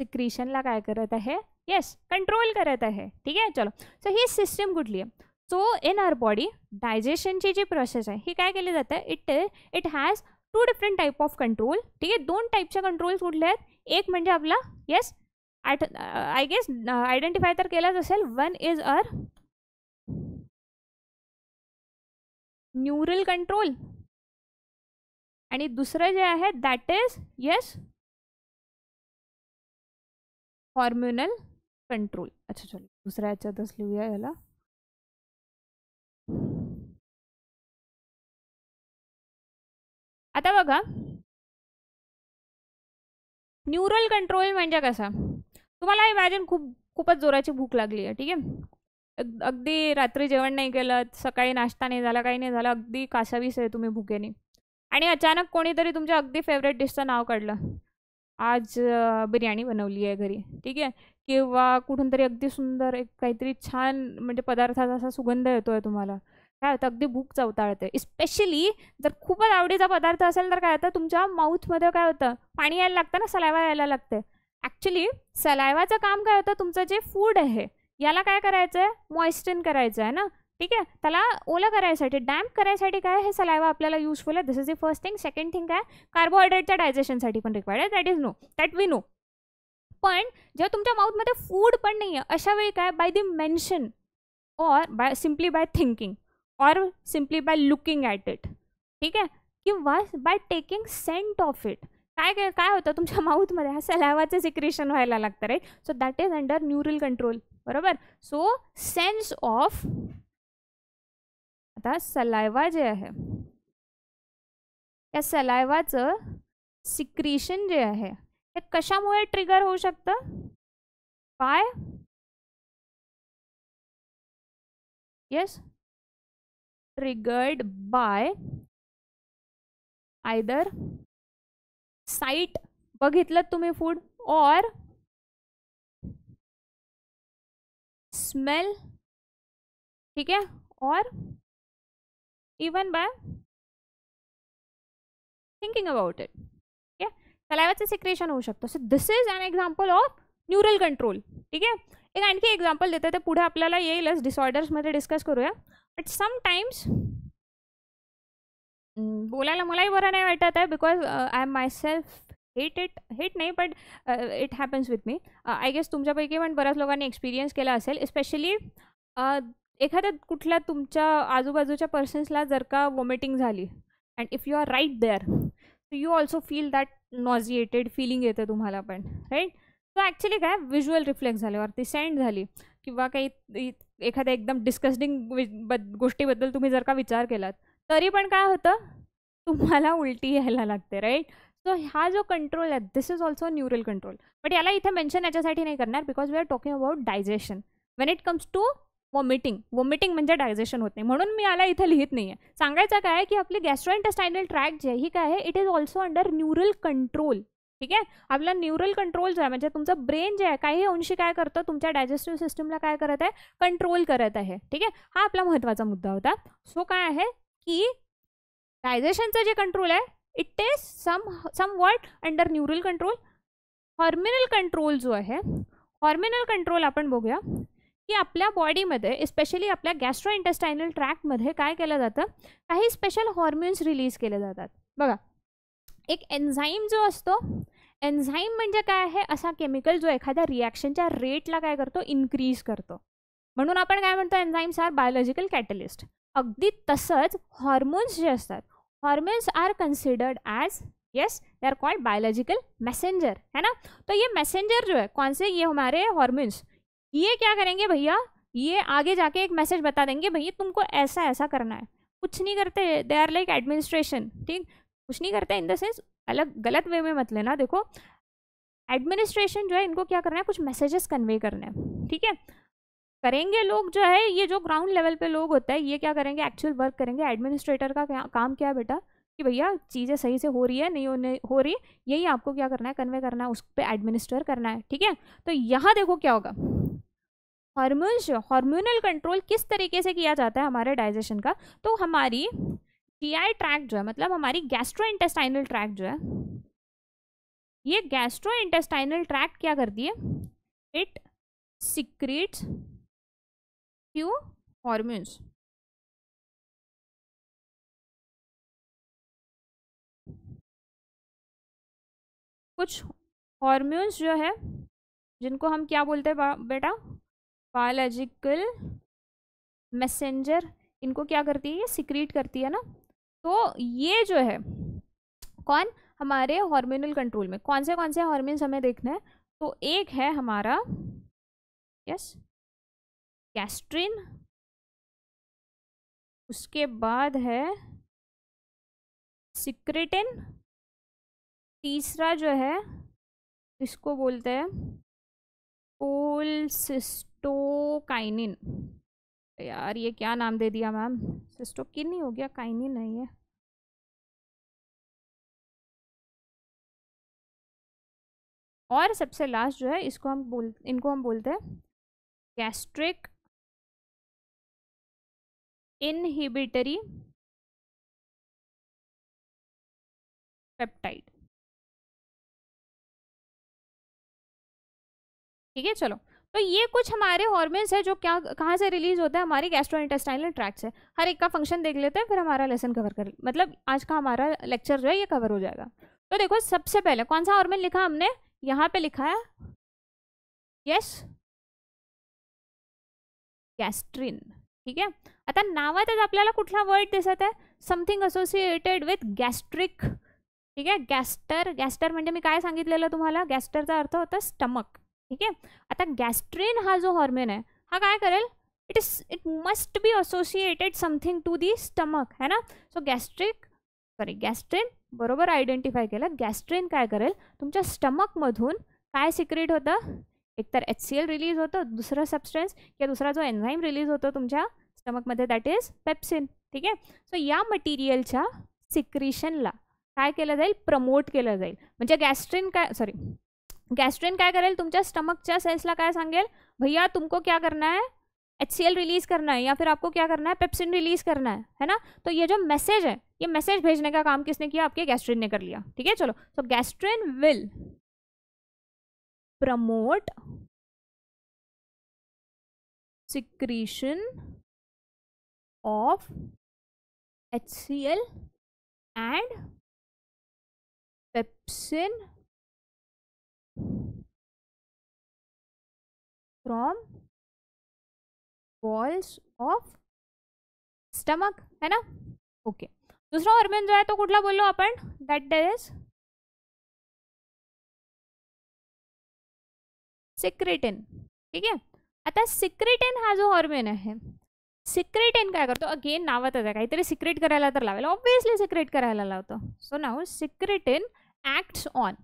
सिक्रिशनला काय करत आहे येस कंट्रोल करत आहे ठीक आहे चलो सो ही सिस्टम कुठली आहे सो इन आर बॉडी डायजेशनची जी प्रोसेस आहे ही काय केली जाते it it has two different type of control ठीक आहे दोन टाईपच्या कंट्रोल्स कुठले आहेत एक म्हणजे आपला yes at I guess identify तर केलाच असेल one is uh neural control आणि दुसरं जे आहे that is yes hormonal control अच्छा चलो दुसऱ्या ह्याच्यातच लिहूया याला आता बघा न्यूरल कंट्रोल म्हणजे कसा तुम्हाला इमॅजिन खूप खूपच जोराची भूक लागली आहे ठीक आहे अगदी रात्री जेवण नाही केलं सकाळी नाश्ता नाही झाला काही नाही झालं अगदी कासावीस आहे तुम्ही भुकेने आणि अचानक कोणीतरी तुमच्या अगदी फेवरेट डिशचं नाव काढलं आज बिर्याणी बनवली आहे घरी ठीक आहे किंवा कुठून तरी अगदी सुंदर एक काहीतरी छान म्हणजे पदार्थाचा असा सुगंध येतो आहे तुम्हाला काय होतं अगदी भूक चवताळते स्पेशली जर खूपच आवडीचा पदार्थ असेल तर काय होतं तुमच्या माउथमध्ये काय होतं पाणी यायला लागतं ना सलायवा यायला लागते ॲक्च्युली सलायवाचं काम काय होतं तुमचं जे फूड आहे याला काय करायचं आहे मॉइस्टन करायचं आहे ना ठीक आहे त्याला ओलं करायसाठी डॅम्प करायसाठी काय हे सलायवा आपल्याला युजफुल आहे this is the first thing second thing काय कार्बोहायड्रेटच्या डायजेशनसाठी पण रिक्वायर्ड आहे that is no that we know पण जेव्हा तुमच्या माउथमध्ये फूड पण नाही आहे अशा वेळी काय by the mention or by simply by thinking और simply by looking at it ठीक आहे किंवा by taking scent of it काय काय काय होतं तुमच्या माउथमध्ये हा सलावाचं सिक्रेशन व्हायला लागतं right so that is under neural control बरोबर सो सेन्स ऑफ आता सलायवा जे आहे या सलायवाचं सिक्रेशन जे आहे हे कशामुळे ट्रिगर होऊ शकतं by yes triggered by either sight बघितलं तुम्ही फूड और स्मेल ठीक है और even by thinking about it ठीक है सलाइवाचं सिक्रेशन होऊ शकतं so this is an example of neural control ठीक है एक आणखी एक्झाम्पल देतं तर पुढे आपल्याला येईलच डिसऑर्डर्समध्ये डिस्कस करूया बट समटाईम्स बोलायला मलाही बरं नाही वाटत आहे because I am myself hate it hate नाही but it happens with me I guess तुमच्यापैकी पण बऱ्याच लोकांनी एक्सपिरियन्स केला असेल स्पेशली uh, एखाद्या कुठल्या तुमच्या आजूबाजूच्या पर्सन्सला जर का वॉमिटिंग झाली and if you are right there you also feel that nauseated feeling येते तुम्हाला पण राईट सो ॲक्च्युली काय व्हिज्युअल रिफ्लेक्स झाल्यावर ती सेंड झाली किंवा काही एखाद्या एकदम डिस्कस्टिंग गोष्टीबद्दल तुम्ही जर का विचार केलात तरी पण काय होतं तुम्हाला उलटी यायला लागते राईट सो हा जो कंट्रोल आहे this is also neural control but याला इथे मेन्शन याच्यासाठी नाही करणार because we are talking about digestion when it comes to vomiting vomiting म्हणजे डायजेशन होत नाही म्हणून मी याला इथे लिहित नाही आहे सांगायचं काय की आपली गॅस्ट्रो ट्रॅक जे आहे ही काय आहे it is also under neural control ठीक आहे आपला न्यूरल कंट्रोल जो आहे म्हणजे तुमचं ब्रेन जे आहे काही अंशी काय करतं तुमच्या डायजेस्टिव्ह सिस्टमला काय करत आहे कंट्रोल करत आहे ठीक आहे हा आपला महत्त्वाचा मुद्दा होता सो काय आहे की डायजेशनचं जे कंट्रोल आहे it is some somewhat under neural control hormonal control जो आहे हॉर्मिनल कंट्रोल आपण बघूया की आपल्या बॉडीमध्ये स्पेशली आपल्या गॅस्ट्रो इंटेस्टायनल ट्रॅकमध्ये काय केलं जातं काही स्पेशल हॉर्म्युन्स रिलीज केले जातात बघा एक एन्झाईम जो असतो एन्झाईम म्हणजे काय आहे असा केमिकल जो एखाद्या रिॲक्शनच्या रेटला काय करतो इन्क्रीज करतो म्हणून आपण काय म्हणतो एन्झाईम्स आर बायोलॉजिकल कॅटलिस्ट अगदी तसंच हॉर्मोन्स जे असतात hormones are considered as yes they are called biological messenger है ना तो ये मैसेंजर जो है कौन से ये हमारे हॉर्मोन्स ये क्या करेंगे भैया ये आगे जाके एक मैसेज बता देंगे भैया तुमको ऐसा ऐसा करना है कुछ नहीं करते दे आर लाइक एडमिनिस्ट्रेशन ठीक कुछ नहीं करता इन द सेंस अलग गलत वे में मत लेना देखो एडमिनिस्ट्रेशन जो है इनको क्या करना है कुछ मैसेजेस कन्वे करने हैं ठीक है करेंगे लोग जो है ये जो ग्राउंड लेवल पे लोग होता है ये क्या करेंगे एक्चुअल वर्क करेंगे एडमिनिस्ट्रेटर का क्या, काम क्या है बेटा कि भैया चीज़ें सही से हो रही है नहीं होने हो रही यही आपको क्या करना है कन्वे करना है उस पर एडमिनिस्टर करना है ठीक है तो यहाँ देखो क्या होगा हार्मोन्स हार्मोनल कंट्रोल किस तरीके से किया जाता है हमारे डाइजेशन का तो हमारी टीआई ट्रैक जो है मतलब हमारी गैस्ट्रो इंटेस्टाइनल ट्रैक जो है ये गैस्ट्रो इंटेस्टाइनल ट्रैक क्या करती है इट सिक्रेट्स फ्यू हॉर्मोन्स कुछ हॉर्मोन्स जो है जिनको हम क्या बोलते हैं बा, बेटा बायोलॉजिकल मैसेंजर इनको क्या करती है ये सिक्रीट करती है ना तो ये जो है कौन हमारे हॉर्मोनल कंट्रोल में कौन से कौन से हार्मोन्स हमें देखना है तो एक है हमारा यस गैस्ट्रिन उसके बाद है सिक्रेटिन तीसरा जो है इसको बोलते हैं पोलसिस्टोकाइनिन यार ये क्या नाम दे दिया मैम सिस्टो किन ही हो गया काइनिन नहीं है और सबसे लास्ट जो है इसको हम बोल इनको हम बोलते हैं गैस्ट्रिक इनहिबिटरी पेप्टाइड ठीक है चलो तो ये कुछ हमारे हॉर्मोन्स है जो क्या कहाँ से रिलीज होता है हमारे गैस्ट्रो इंटेस्टाइनल ट्रैक्ट से हर एक का फंक्शन देख लेते हैं फिर हमारा लेसन कवर कर मतलब आज का हमारा लेक्चर जो है ये कवर हो जाएगा तो देखो सबसे पहले कौन सा हॉर्मोन लिखा हमने यहाँ पे लिखा है यस गैस्ट्रिन ठीक है आता नावत तो आपल्याला कुछ वर्ड दिशा है समथिंग असोसिएटेड विथ गैस्ट्रिक ठीक गैस्टर गैस्टर मे मैं का संगित तुम्हारा गैस्टर का अर्थ होता स्टमक ठीक आहे आता गॅस्ट्रेन हा जो हॉर्मोन आहे हा काय करेल it is it must be associated something to the stomach है ना सो गॅस्ट्रिक सॉरी गॅस्ट्रिन बरोबर आयडेंटिफाय केलं गॅस्ट्रिन काय करेल तुमच्या स्टमकमधून काय सिक्रेट होतं तर एच सी एल रिलीज होतं दुसरा सबस्टन्स किंवा दुसरा जो एन्झाईम रिलीज होतो तुमच्या स्टमकमध्ये दॅट इज पेप्सिन ठीक आहे सो या मटेरियलच्या सिक्रिशनला काय केलं जाईल प्रमोट केलं जाईल म्हणजे गॅस्ट्रिन काय सॉरी गॅस्ट्रेन क्या करेल तुमच्या स्टमकच्या सेल्सला क्या संगेल भैया तुमको क्या करना है एच सी एल रिलीज़ करना है या फिर आपको क्या करना है पेप्सिन रिलीज़ करना है है ना तो ये जो मैसेज है ये मैसेज भेजने का काम किसने किया आपके गैस्ट्रिन ने कर लिया ठीक है चलो so gastrin will promote secretion of H C L and pepsin from walls of stomach है ना ओके दुसरा हॉर्मोन जो आहे तो कुठला बोललो आपण दॅट इज सिक्रेटिन ठीक आहे आता सिक्रेटिन हा जो हॉर्मोन आहे सिक्रेटिन काय करतो अगेन नावातच आहे काहीतरी सिक्रेट करायला तर लावेल ऑब्विसली सिक्रेट करायला लावतो सो नाव सिक्रेटिन ॲक्ट्स ऑन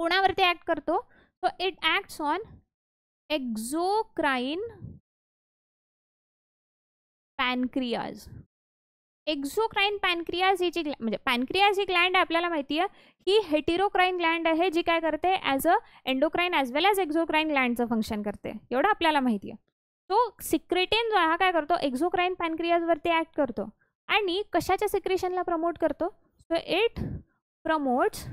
कोणावरती ॲक्ट करतो so it acts on exocrine pancreas exocrine pancreas ही जी म्हणजे पॅनक्रियाज ही ग्लँड आपल्याला माहिती आहे ही हेटिरोक्राईन ग्लँड आहे जी काय करते as a endocrine as well as exocrine ग्लँडचं फंक्शन करते एवढं आपल्याला माहिती आहे तो सिक्रेटेन जो हा काय करतो एक्झोक्राईन पॅनक्रियाजवरती ॲक्ट करतो आणि कशाच्या सिक्रेशनला प्रमोट करतो सो इट प्रमोट्स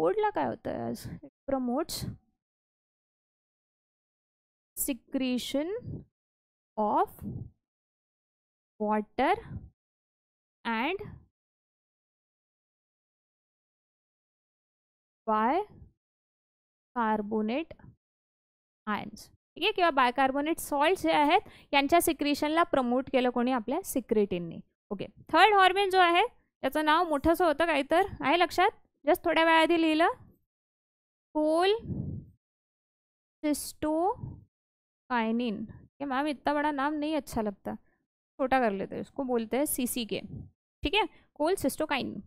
कोडला काय होतं आज it promotes secretion of water and bicarbonate ions ठीक आहे किंवा बायकार्बोनेट सॉल्ट जे आहेत यांच्या सिक्रिशनला प्रमोट केलं कोणी आपल्या सिक्रेटींनी ओके थर्ड हॉर्मेन जो आहे त्याचं नाव मोठंसं होतं काहीतर आहे लक्षात जस्ट थोड़ा थोड्या वेळाआधी लिहिलं कोल सिस्टोकाइनिन ये मैम इतना बड़ा नाम नहीं अच्छा लगता छोटा कर लेते हैं उसको बोलते हैं सी सी के ठीक है कोल सिस्टोकाइनिन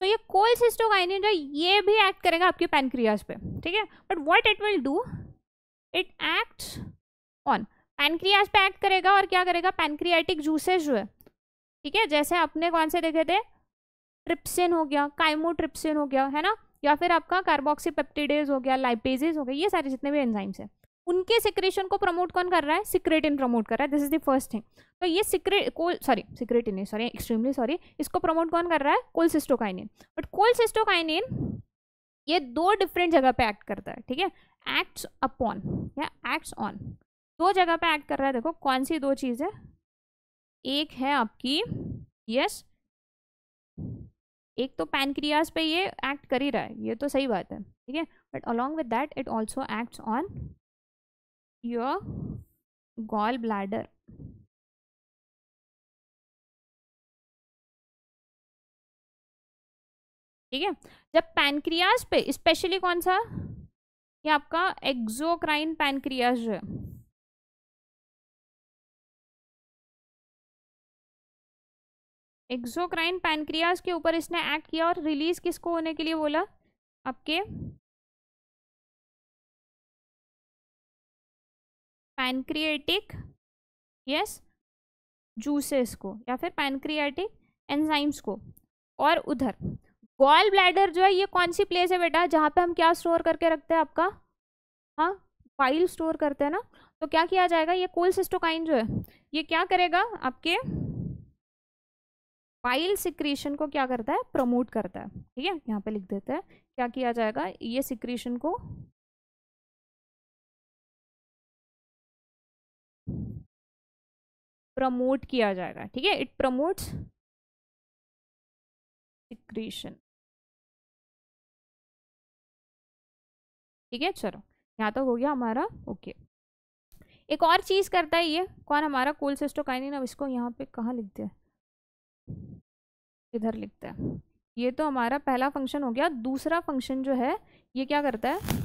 तो ये कोल सिस्टोकाइनिन जो ये भी एक्ट करेगा आपके पैनक्रियाज पे ठीक है but what it will do it act on pancreas पे एक्ट करेगा और क्या करेगा पैनक्रियाटिक जूसेज जो है ठीक है जैसे आपने कौन से देखे थे ट्रिप्सिन हो गया काइमोट्रिप्सिन हो गया है ना या फिर आपका कार्बोक्सीपेप्टिडेज हो गया लाइपेजेज हो गया ये सारे जितने भी एंजाइम्स हैं उनके सिक्रेशन को प्रमोट कौन कर रहा है सिक्रेटिन प्रमोट कर रहा है this is the first thing तो ये सिक्रेट कोल सॉरी सिक्रेटिन है सॉरी एक्सट्रीमली सॉरी इसको प्रमोट कौन कर रहा है कोलसिस्टोकाइनिन बट कोलसिस्टोकाइनिन ये दो डिफरेंट जगह पे एक्ट करता है ठीक है एक्ट्स अपॉन या एक्ट्स ऑन दो जगह पे एक्ट कर रहा है देखो कौन सी दो चीज़ है एक है आपकी यस एक तो पैनक्रियाज पे ये एक्ट कर ही रहा है ये तो सही बात है ठीक है but along with that it also acts on your gall bladder ठीक है जब पैनक्रियाज पे स्पेशली कौन सा ये आपका एक्जोक्राइन पैनक्रियाज जो है एक्सोक्राइन पैनक्रियाज के ऊपर इसने एक्ट किया और रिलीज किसको होने के लिए बोला आपके पैनक्रिएटिक यस जूसेस को या फिर पैनक्रियाटिक एंजाइम्स को और उधर गॉल ब्लैडर जो है ये कौन सी प्लेस है बेटा जहाँ पे हम क्या स्टोर करके रखते हैं आपका हाँ फाइल स्टोर करते हैं ना तो क्या किया जाएगा ये कोल सिस्टोकाइन जो है ये क्या करेगा आपके पाइल सिक्रीशन को क्या करता है प्रमोट करता है ठीक है यहाँ पे लिख देते हैं क्या किया जाएगा ये सिक्रीशन को प्रमोट किया जाएगा ठीक है इट प्रमोट्स सिक्रीशन ठीक है चलो यहाँ तो हो गया हमारा ओके एक और चीज़ करता है ये कौन हमारा कोल सिस्टोकाइनिन अब इसको यहाँ पे कहाँ लिख दिया इधर लिखते हैं ये तो हमारा पहला फंक्शन हो गया दूसरा फंक्शन जो है ये क्या करता है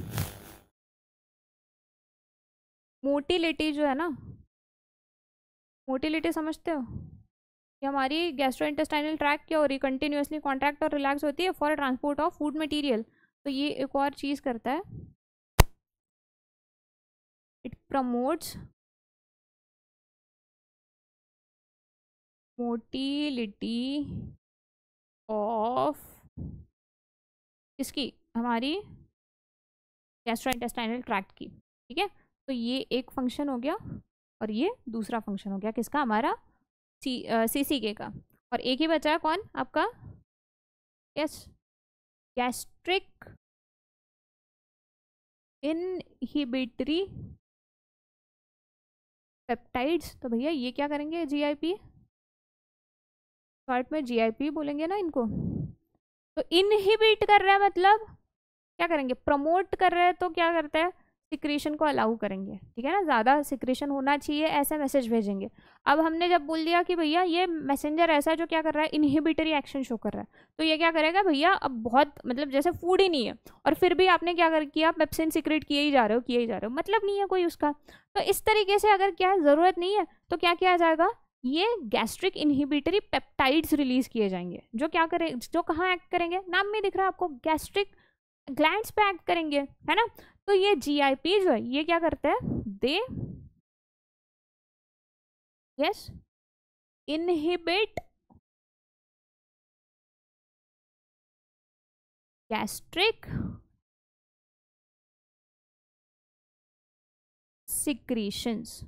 मोटिलिटी जो है ना मोटिलिटी समझते हो कि हमारी गैस्ट्रो इंटेस्टाइनल ट्रैक क्या हो रही है कंटिन्यूसली कॉन्ट्रैक्ट और रिलैक्स होती है for transport of food material तो ये एक और चीज़ करता है इट प्रमोट्स मोटिलिटी ऑफ इसकी हमारी गैस्ट्रोइंटेस्टाइनल ट्रैक्ट की ठीक है तो ये एक फंक्शन हो गया और ये दूसरा फंक्शन हो गया किसका हमारा सी सी के का और एक ही बचा है कौन आपका यस गैस्ट्रिक इनहिबिटरी पेप्टाइड्स तो भैया ये क्या करेंगे जीआईपी शॉर्ट में जीआईपी बोलेंगे ना इनको तो इनहिबिट कर रहा है मतलब क्या करेंगे प्रमोट कर रहे हैं तो क्या करता है सिक्रीशन को अलाउ करेंगे ठीक है ना ज़्यादा सिक्रीशन होना चाहिए ऐसा मैसेज भेजेंगे अब हमने जब बोल दिया कि भैया ये मैसेंजर ऐसा है जो क्या कर रहा है इनहिबिटरी एक्शन शो कर रहा है तो ये क्या करेगा भैया अब बहुत मतलब जैसे फूड ही नहीं है और फिर भी आपने क्या कर किया पेप्सिन सिक्रेट किए ही जा रहे हो किए ही जा रहे हो मतलब नहीं है कोई उसका तो इस तरीके से अगर क्या ज़रूरत नहीं है तो क्या किया जाएगा ये गैस्ट्रिक इनहिबिटरी पेप्टाइड्स रिलीज किए जाएंगे जो क्या करें जो कहाँ एक्ट करेंगे नाम में दिख रहा है आपको गैस्ट्रिक ग्लैंड्स पे एक्ट करेंगे है ना तो ये पी जो है ये क्या करते हैं they yes inhibit gastric secretions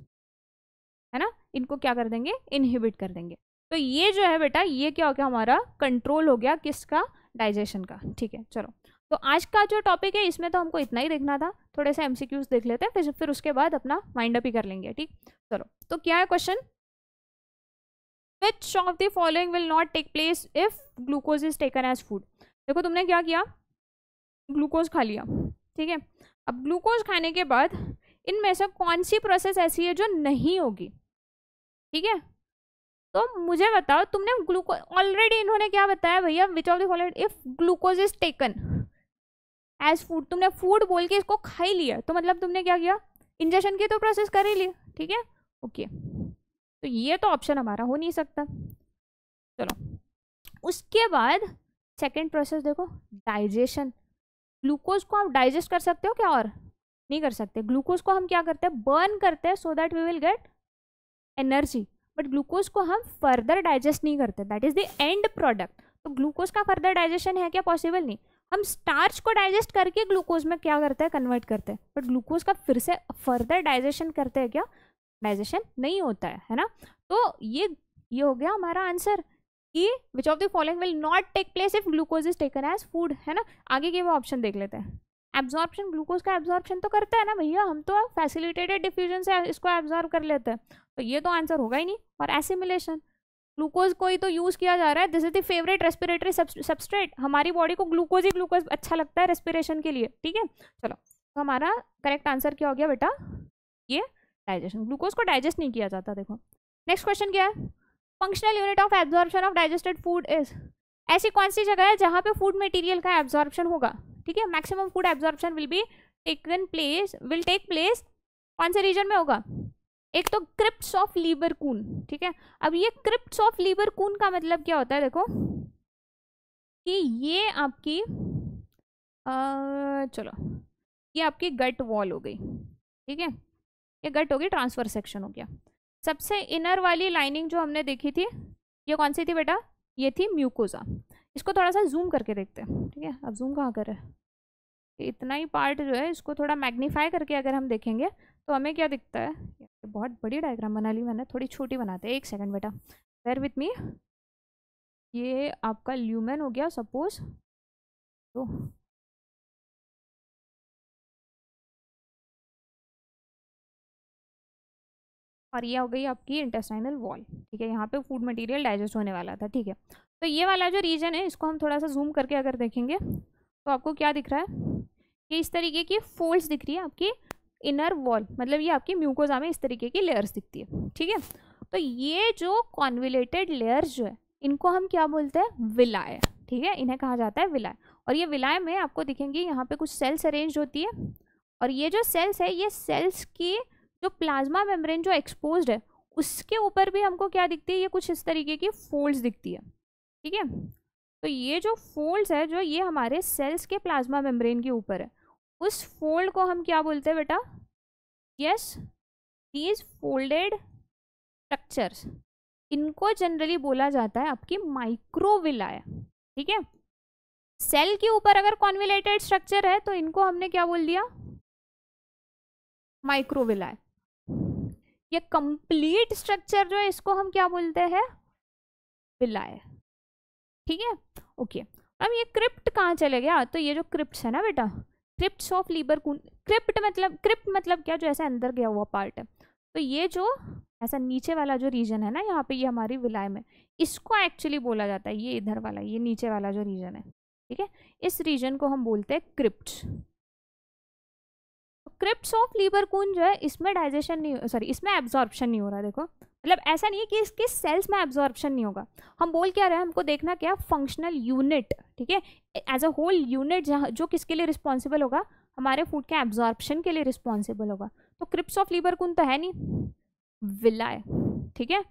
इनको क्या कर देंगे इनहिबिट कर देंगे तो ये जो है बेटा ये क्या हो गया हमारा कंट्रोल हो गया किसका डाइजेशन का ठीक है चलो तो आज का जो टॉपिक है इसमें तो हमको इतना ही देखना था थोड़े से एमसीक्यूज देख लेते हैं फिर फिर उसके बाद अपना माइंड अप ही कर लेंगे ठीक चलो तो क्या है question which of the following will not take place if glucose is taken as food देखो तुमने क्या किया ग्लूकोज खा लिया ठीक है अब ग्लूकोज खाने के बाद इनमें से कौन सी प्रोसेस ऐसी है जो नहीं होगी ठीक है तो मुझे बताओ तुमने ग्लूको ऑलरेडी इन्होंने क्या बताया भैया which of the if glucose is taken as food तुमने फूड बोल के इसको खा ही लिया तो मतलब तुमने क्या किया इंजेक्शन की तो प्रोसेस कर ही लिया ठीक है ओके तो ये तो ऑप्शन हमारा हो नहीं सकता चलो उसके बाद सेकेंड प्रोसेस देखो डाइजेशन ग्लूकोज को आप डाइजेस्ट कर सकते हो क्या और नहीं कर सकते ग्लूकोज को हम क्या करते हैं बर्न करते हैं so that we will get energy but glucose को हम फर्दर डाइजेस्ट नहीं करते that is the end product तो ग्लूकोज का फर्दर डाइजेशन है क्या पॉसिबल नहीं हम स्टार्च को डाइजेस्ट करके ग्लूकोज में क्या करते हैं कन्वर्ट करते हैं बट ग्लूकोज का फिर से फर्दर डाइजेशन करते हैं क्या डाइजेशन नहीं होता है है ना तो ये ये हो गया हमारा आंसर कि which of the following will not take place if glucose is taken as food है ना आगे के वो ऑप्शन देख लेते हैं एब्जॉर्प्शन ग्लूकोज का एब्जॉर्प्शन तो करते हैं ना भैया हम तो फैसिलिटेटेड डिफ्यूजन से इसको एब्जॉर्व कर लेते हैं तो ये तो आंसर होगा ही नहीं और एसिमिलेशन ग्लूकोज को ही तो यूज़ किया जा रहा है this is the favourite respiratory substrate हमारी बॉडी को ग्लूकोज ही ग्लूकोज अच्छा लगता है रेस्पिरेशन के लिए ठीक है चलो तो हमारा करेक्ट आंसर क्या हो गया बेटा ये डाइजेशन ग्लूकोज को डाइजेस्ट नहीं किया जाता देखो नेक्स्ट क्वेश्चन क्या है functional unit of absorption of digested food is ऐसी कौन सी जगह है जहाँ पे फूड मटेरियल का एब्जॉर्प्शन होगा ठीक है maximum food absorption will be taken place will take place कौन से रीजन में होगा एक तो क्रिप्ट ऑफ कून ठीक है अब ये क्रिप्ट ऑफ कून का मतलब क्या होता है देखो कि ये आपकी आ, चलो ये आपकी गट वॉल हो गई ठीक है ये गट हो गई ट्रांसफर सेक्शन हो गया सबसे इनर वाली लाइनिंग जो हमने देखी थी ये कौन सी थी बेटा ये थी म्यूकोजा इसको थोड़ा सा जूम करके देखते हैं ठीक है अब जूम कहाँ कर रहे हैं इतना ही पार्ट जो है इसको थोड़ा मैग्नीफाई करके अगर हम देखेंगे तो हमें क्या दिखता है बहुत बड़ी डायग्राम बना ली मैंने थोड़ी छोटी बनाते हैं एक सेकंड बेटा वेयर विथ मी ये आपका ल्यूमेन हो गया सपोज तो और ये हो गई आपकी इंटेस्टाइनल वॉल ठीक है यहाँ पे फूड मटेरियल डाइजेस्ट होने वाला था ठीक है तो ये वाला जो रीजन है इसको हम थोड़ा सा जूम करके अगर देखेंगे तो आपको क्या दिख रहा है कि इस तरीके की फोल्ड्स दिख रही है आपकी इनर वॉल मतलब ये आपकी म्यूकोजा में इस तरीके की लेयर्स दिखती है ठीक है तो ये जो कॉन्विलेटेड लेयर्स जो है इनको हम क्या बोलते हैं विलाय ठीक है इन्हें कहा जाता है विलाय और ये विलाय में आपको दिखेंगे यहाँ पे कुछ सेल्स अरेंज होती है और ये जो सेल्स है ये सेल्स की जो प्लाज्मा मेम्ब्रेन जो एक्सपोज है उसके ऊपर भी हमको क्या दिखती है ये कुछ इस तरीके की फोल्ड्स दिखती है ठीक है तो ये जो फोल्ड्स है जो ये हमारे सेल्स के प्लाज्मा मेम्ब्रेन के ऊपर है उस फोल्ड को हम क्या बोलते हैं बेटा यस दीज फोल्डेड स्ट्रक्चर्स इनको जनरली बोला जाता है आपकी माइक्रोविलाय ठीक है सेल के ऊपर अगर कॉन्विलेटेड स्ट्रक्चर है तो इनको हमने क्या बोल दिया माइक्रोविलाय ये कंप्लीट स्ट्रक्चर जो है इसको हम क्या बोलते हैं विलाय ठीक है ओके अब ये क्रिप्ट कहाँ चले गया तो ये जो क्रिप्ट है ना बेटा क्रिप्ट ऑफ लीबर क्रिप्ट मतलब क्रिप्ट मतलब क्या जो ऐसा अंदर गया हुआ पार्ट है तो ये जो ऐसा नीचे वाला जो रीजन है ना यहाँ पे ये हमारी विलायम है इसको एक्चुअली बोला जाता है ये इधर वाला ये नीचे वाला जो रीजन है ठीक है इस रीजन को हम बोलते हैं क्रिप्ट क्रिप्ट ऑफ लीबर कून जो है इसमें डाइजेशन नहीं सॉरी इसमें एब्जॉर्बशन नहीं हो रहा देखो मतलब ऐसा नहीं है कि इसके सेल्स में एब्जॉर्प्शन नहीं होगा हम बोल क्या रहे हैं हमको देखना क्या फंक्शनल यूनिट ठीक है एज अ होल यूनिट जहाँ जो किसके लिए रिस्पॉन्सिबल होगा हमारे फूड के एब्जॉर्बशन के लिए रिस्पॉन्सिबल होगा तो क्रिप्स ऑफ कौन तो है नहीं विलाय ठीक है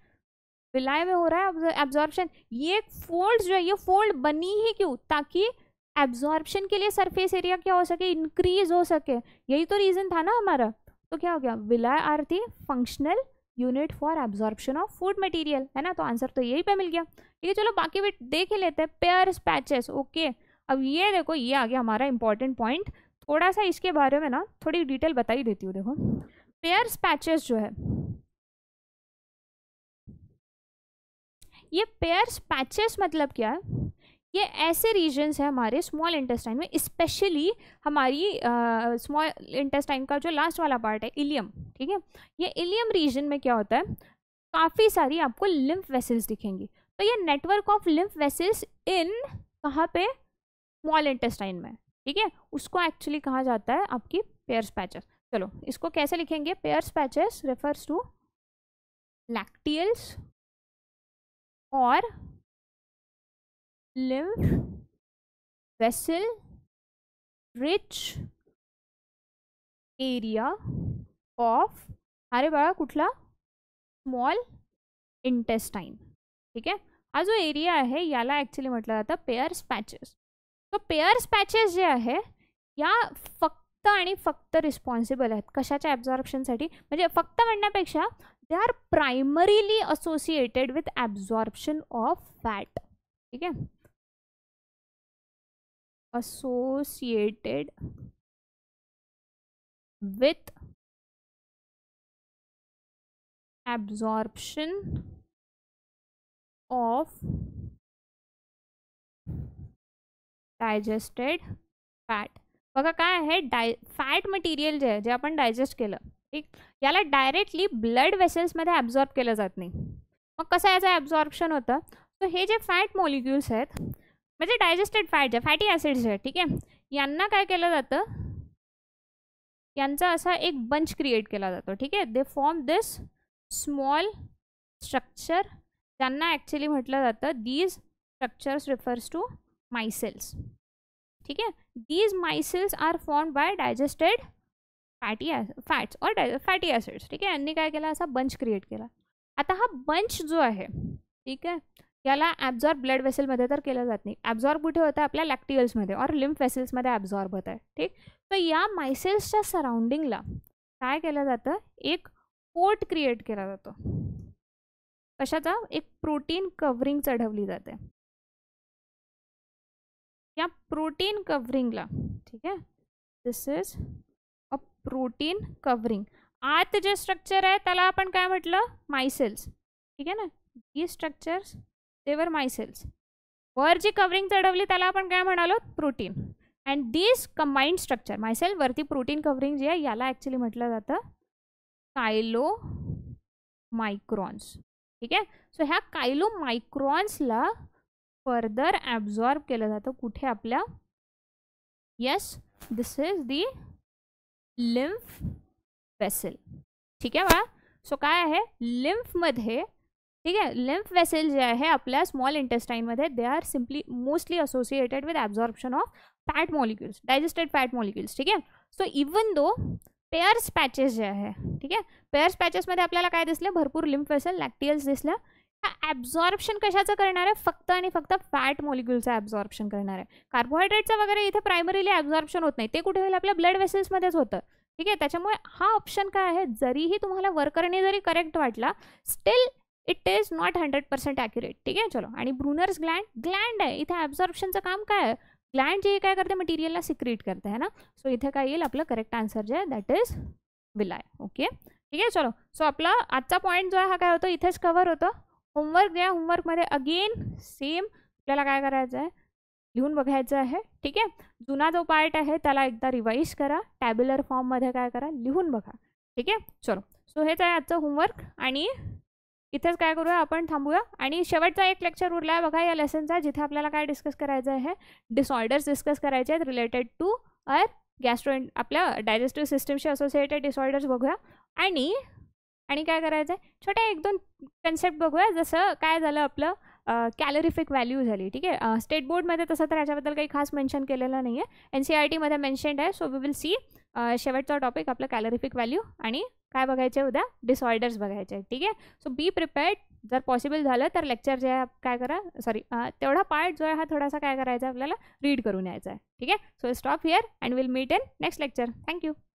विलाय में हो रहा है एब्जॉर्प्शन ये फोल्ड जो है ये फोल्ड बनी ही क्यों ताकि एब्जॉर्बशन के लिए सरफेस एरिया क्या हो सके इंक्रीज हो सके यही तो रीज़न था ना हमारा तो क्या हो गया villi are the functional unit for absorption of food material है ना तो आंसर तो यही पे मिल गया ठीक है चलो बाकी भी देख ही लेते हैं पेयर पैचेस ओके अब ये देखो ये आ गया हमारा इंपॉर्टेंट पॉइंट थोड़ा सा इसके बारे में ना थोड़ी डिटेल बता ही देती हूँ देखो पेयर पैचेस जो है ये पेयर पैचेस मतलब क्या है ये ऐसे रीजन्स हैं हमारे स्मॉल इंटेस्टाइन में स्पेशली हमारी स्मॉल इंटेस्टाइन का जो लास्ट वाला पार्ट है इलियम ठीक है ये इलियम रीजन में क्या होता है काफ़ी सारी आपको लिम्फ वेसल्स दिखेंगी तो ये नेटवर्क ऑफ लिम्फ वेसल्स इन कहाँ पे स्मॉल इंटेस्टाइन में ठीक है उसको एक्चुअली कहा जाता है आपकी पेयर्स पैचेस चलो इसको कैसे लिखेंगे Peyer's patches refers to lacteals और lymph vessel rich area of अरे बाळा कुठला स्मॉल इंटेस्टाईन ठीक आहे हा जो एरिया आहे याला ॲक्च्युली म्हटलं जातं पेअर स्पॅचेस तर पेअर स्पॅचेस जे आहे या फक्त आणि फक्त रिस्पॉन्सिबल आहेत कशाच्या ॲब्झॉर्प्शनसाठी म्हणजे फक्त म्हणण्यापेक्षा they are primarily associated with absorption of fat ठीक आहे associated with absorption of digested fat बघा काय आहे डाय फॅट मटेरियल जे आहे जे आपण डायजेस्ट केलं ठीक याला डायरेक्टली ब्लड वेसल्समध्ये ॲब्झॉर्ब केलं जात नाही मग कसं याचं ॲब्झॉर्प्शन होतं तर हे जे फॅट मॉलिक्युल्स आहेत म्हणजे डायजेस्टेड फॅट जे फॅटी ॲसिड्स आहे ठीक आहे यांना काय केलं जातं यांचा असा एक बंच क्रिएट केला जातो ठीक आहे they form this small structure ज्यांना ॲक्च्युली म्हटलं जातं these structures refers to micelles ठीक आहे these micelles are form by digested fatty fats or di fatty acids ठीक आहे यांनी काय केला असा बंच क्रिएट केला आता हा बंच जो आहे ठीक आहे याला ॲब्झॉर्ब ब्लड वेसेलमध्ये तर केलं जात नाही ॲब्झॉर्ब कुठे होतं आपल्या लॅक्टियल्समध्ये और लिम्फ वेसेल्समध्ये ॲब्झॉर्ब होत आहे ठीक तर या मायसेल्सच्या सराउंडिंगला काय केलं जातं एक कोट क्रिएट केला जातो कशाचा एक प्रोटीन कवरिंग चढवली जाते या प्रोटीन कव्हरिंगला ठीक आहे this is a protein covering आत जे स्ट्रक्चर आहे त्याला आपण काय म्हटलं मायसेल्स ठीक आहे ना ही स्ट्रक्चर्स ते वर मायसेल्स वर जी कवरिंग चढवली त्याला आपण काय म्हणालो protein and this combined structure micelle वरती प्रोटीन कवरिंग जे आहे याला ॲक्च्युली म्हटलं जातं कायलो मायक्रॉन्स ठीक आहे सो ह्या कायलो मायक्रॉन्सला फर्दर ॲब्झॉर्ब केलं जातं कुठे आपल्या yes this is the lymph vessel ठीक आहे बा सो काय आहे लिम्फमध्ये ठीक आहे लिम्फ वेसेल जे आहे आपल्या स्मॉल इंटेस्टाईनमध्ये they are simply mostly associated with absorption of fat molecules digested fat molecules ठीक आहे so even though Peyer's patches जे आहे ठीक आहे पेअर्स पॅचेसमध्ये आपल्याला काय दिसलं भरपूर लिम्फ वेसेल लॅक्टियल्स दिसल्या ॲब्झॉर्प्शन कशाचं करणार आहे फक्त आणि फक्त फॅट मॉलिक्युलचं ॲब्झॉर्प्शन करणार आहे कार्बोहायड्रेटचं वगैरे इथे प्रायमरीली ॲब्झॉर्प्शन होत नाही ते कुठे होईल आपल्या ब्लड वेसेल्समध्येच होतं ठीक आहे त्याच्यामुळे हा ऑप्शन काय आहे जरीही तुम्हाला वर्करने जरी करेक्ट वाटला still it is not hundred percent accurate ठीक आहे चलो आणि ब्रुनर्स ग्लँड ग्लँड आहे इथे ॲब्झॉर्प्शनचं काम काय आहे ग्लँड जे काय करते मटेरियलला सिक्रीट करते है ना सो इथे काय येईल आपलं करेक्ट आन्सर जे आहे दॅट इज विलाय ओके ठीक आहे चलो सो आपला आजचा पॉईंट जो आहे हा काय होतो इथेच कव्हर होतं होमवर्क घ्या होमवर्कमध्ये अगेन सेम आपल्याला काय करायचं आहे लिहून बघायचं आहे ठीक आहे जुना जो पार्ट आहे त्याला एकदा रिवाईज करा टॅब्युलर फॉर्ममध्ये काय करा लिहून बघा ठीक आहे चलो सो हेच आहे आजचं होमवर्क आणि इथेच काय करूया आपण थांबूया आणि शेवटचा एक लेक्चर उरला आहे बघा या लेसनचा जिथे आपल्याला काय डिस्कस करायचं आहे डिसऑर्डर्स डिस्कस करायचे आहेत रिलेटेड टू अर गॅस्ट्रो आपल्या डायजेस्टिव्ह सिस्टमशी असोसिएटेड डिसऑर्डर्स बघूया आणि आणि काय करायचं आहे छोट्या एक दोन कन्सेप्ट बघूया जसं काय झालं आपलं कॅलरीफिक व्हॅल्यू झाली ठीक आहे स्टेट बोर्डमध्ये तसं तर याच्याबद्दल काही खास मेन्शन केलेलं नाही e आहे एन सी आय टीमध्ये मेन्शन्ड आहे सो वी विल सी शेवटचा टॉपिक आपलं कॅलरीफिक व्हॅल्यू आणि काय बघायचे उद्या डिसऑर्डर्स बघायचे ठीक आहे सो बी प्रिपेअर्ड जर पॉसिबल झालं तर लेक्चर जे काय करा सॉरी तेवढा पार्ट जो आहे हा थोडासा काय करायचा आपल्याला रीड करून यायचा आहे ठीक आहे so stop here and will meet in next lecture thank you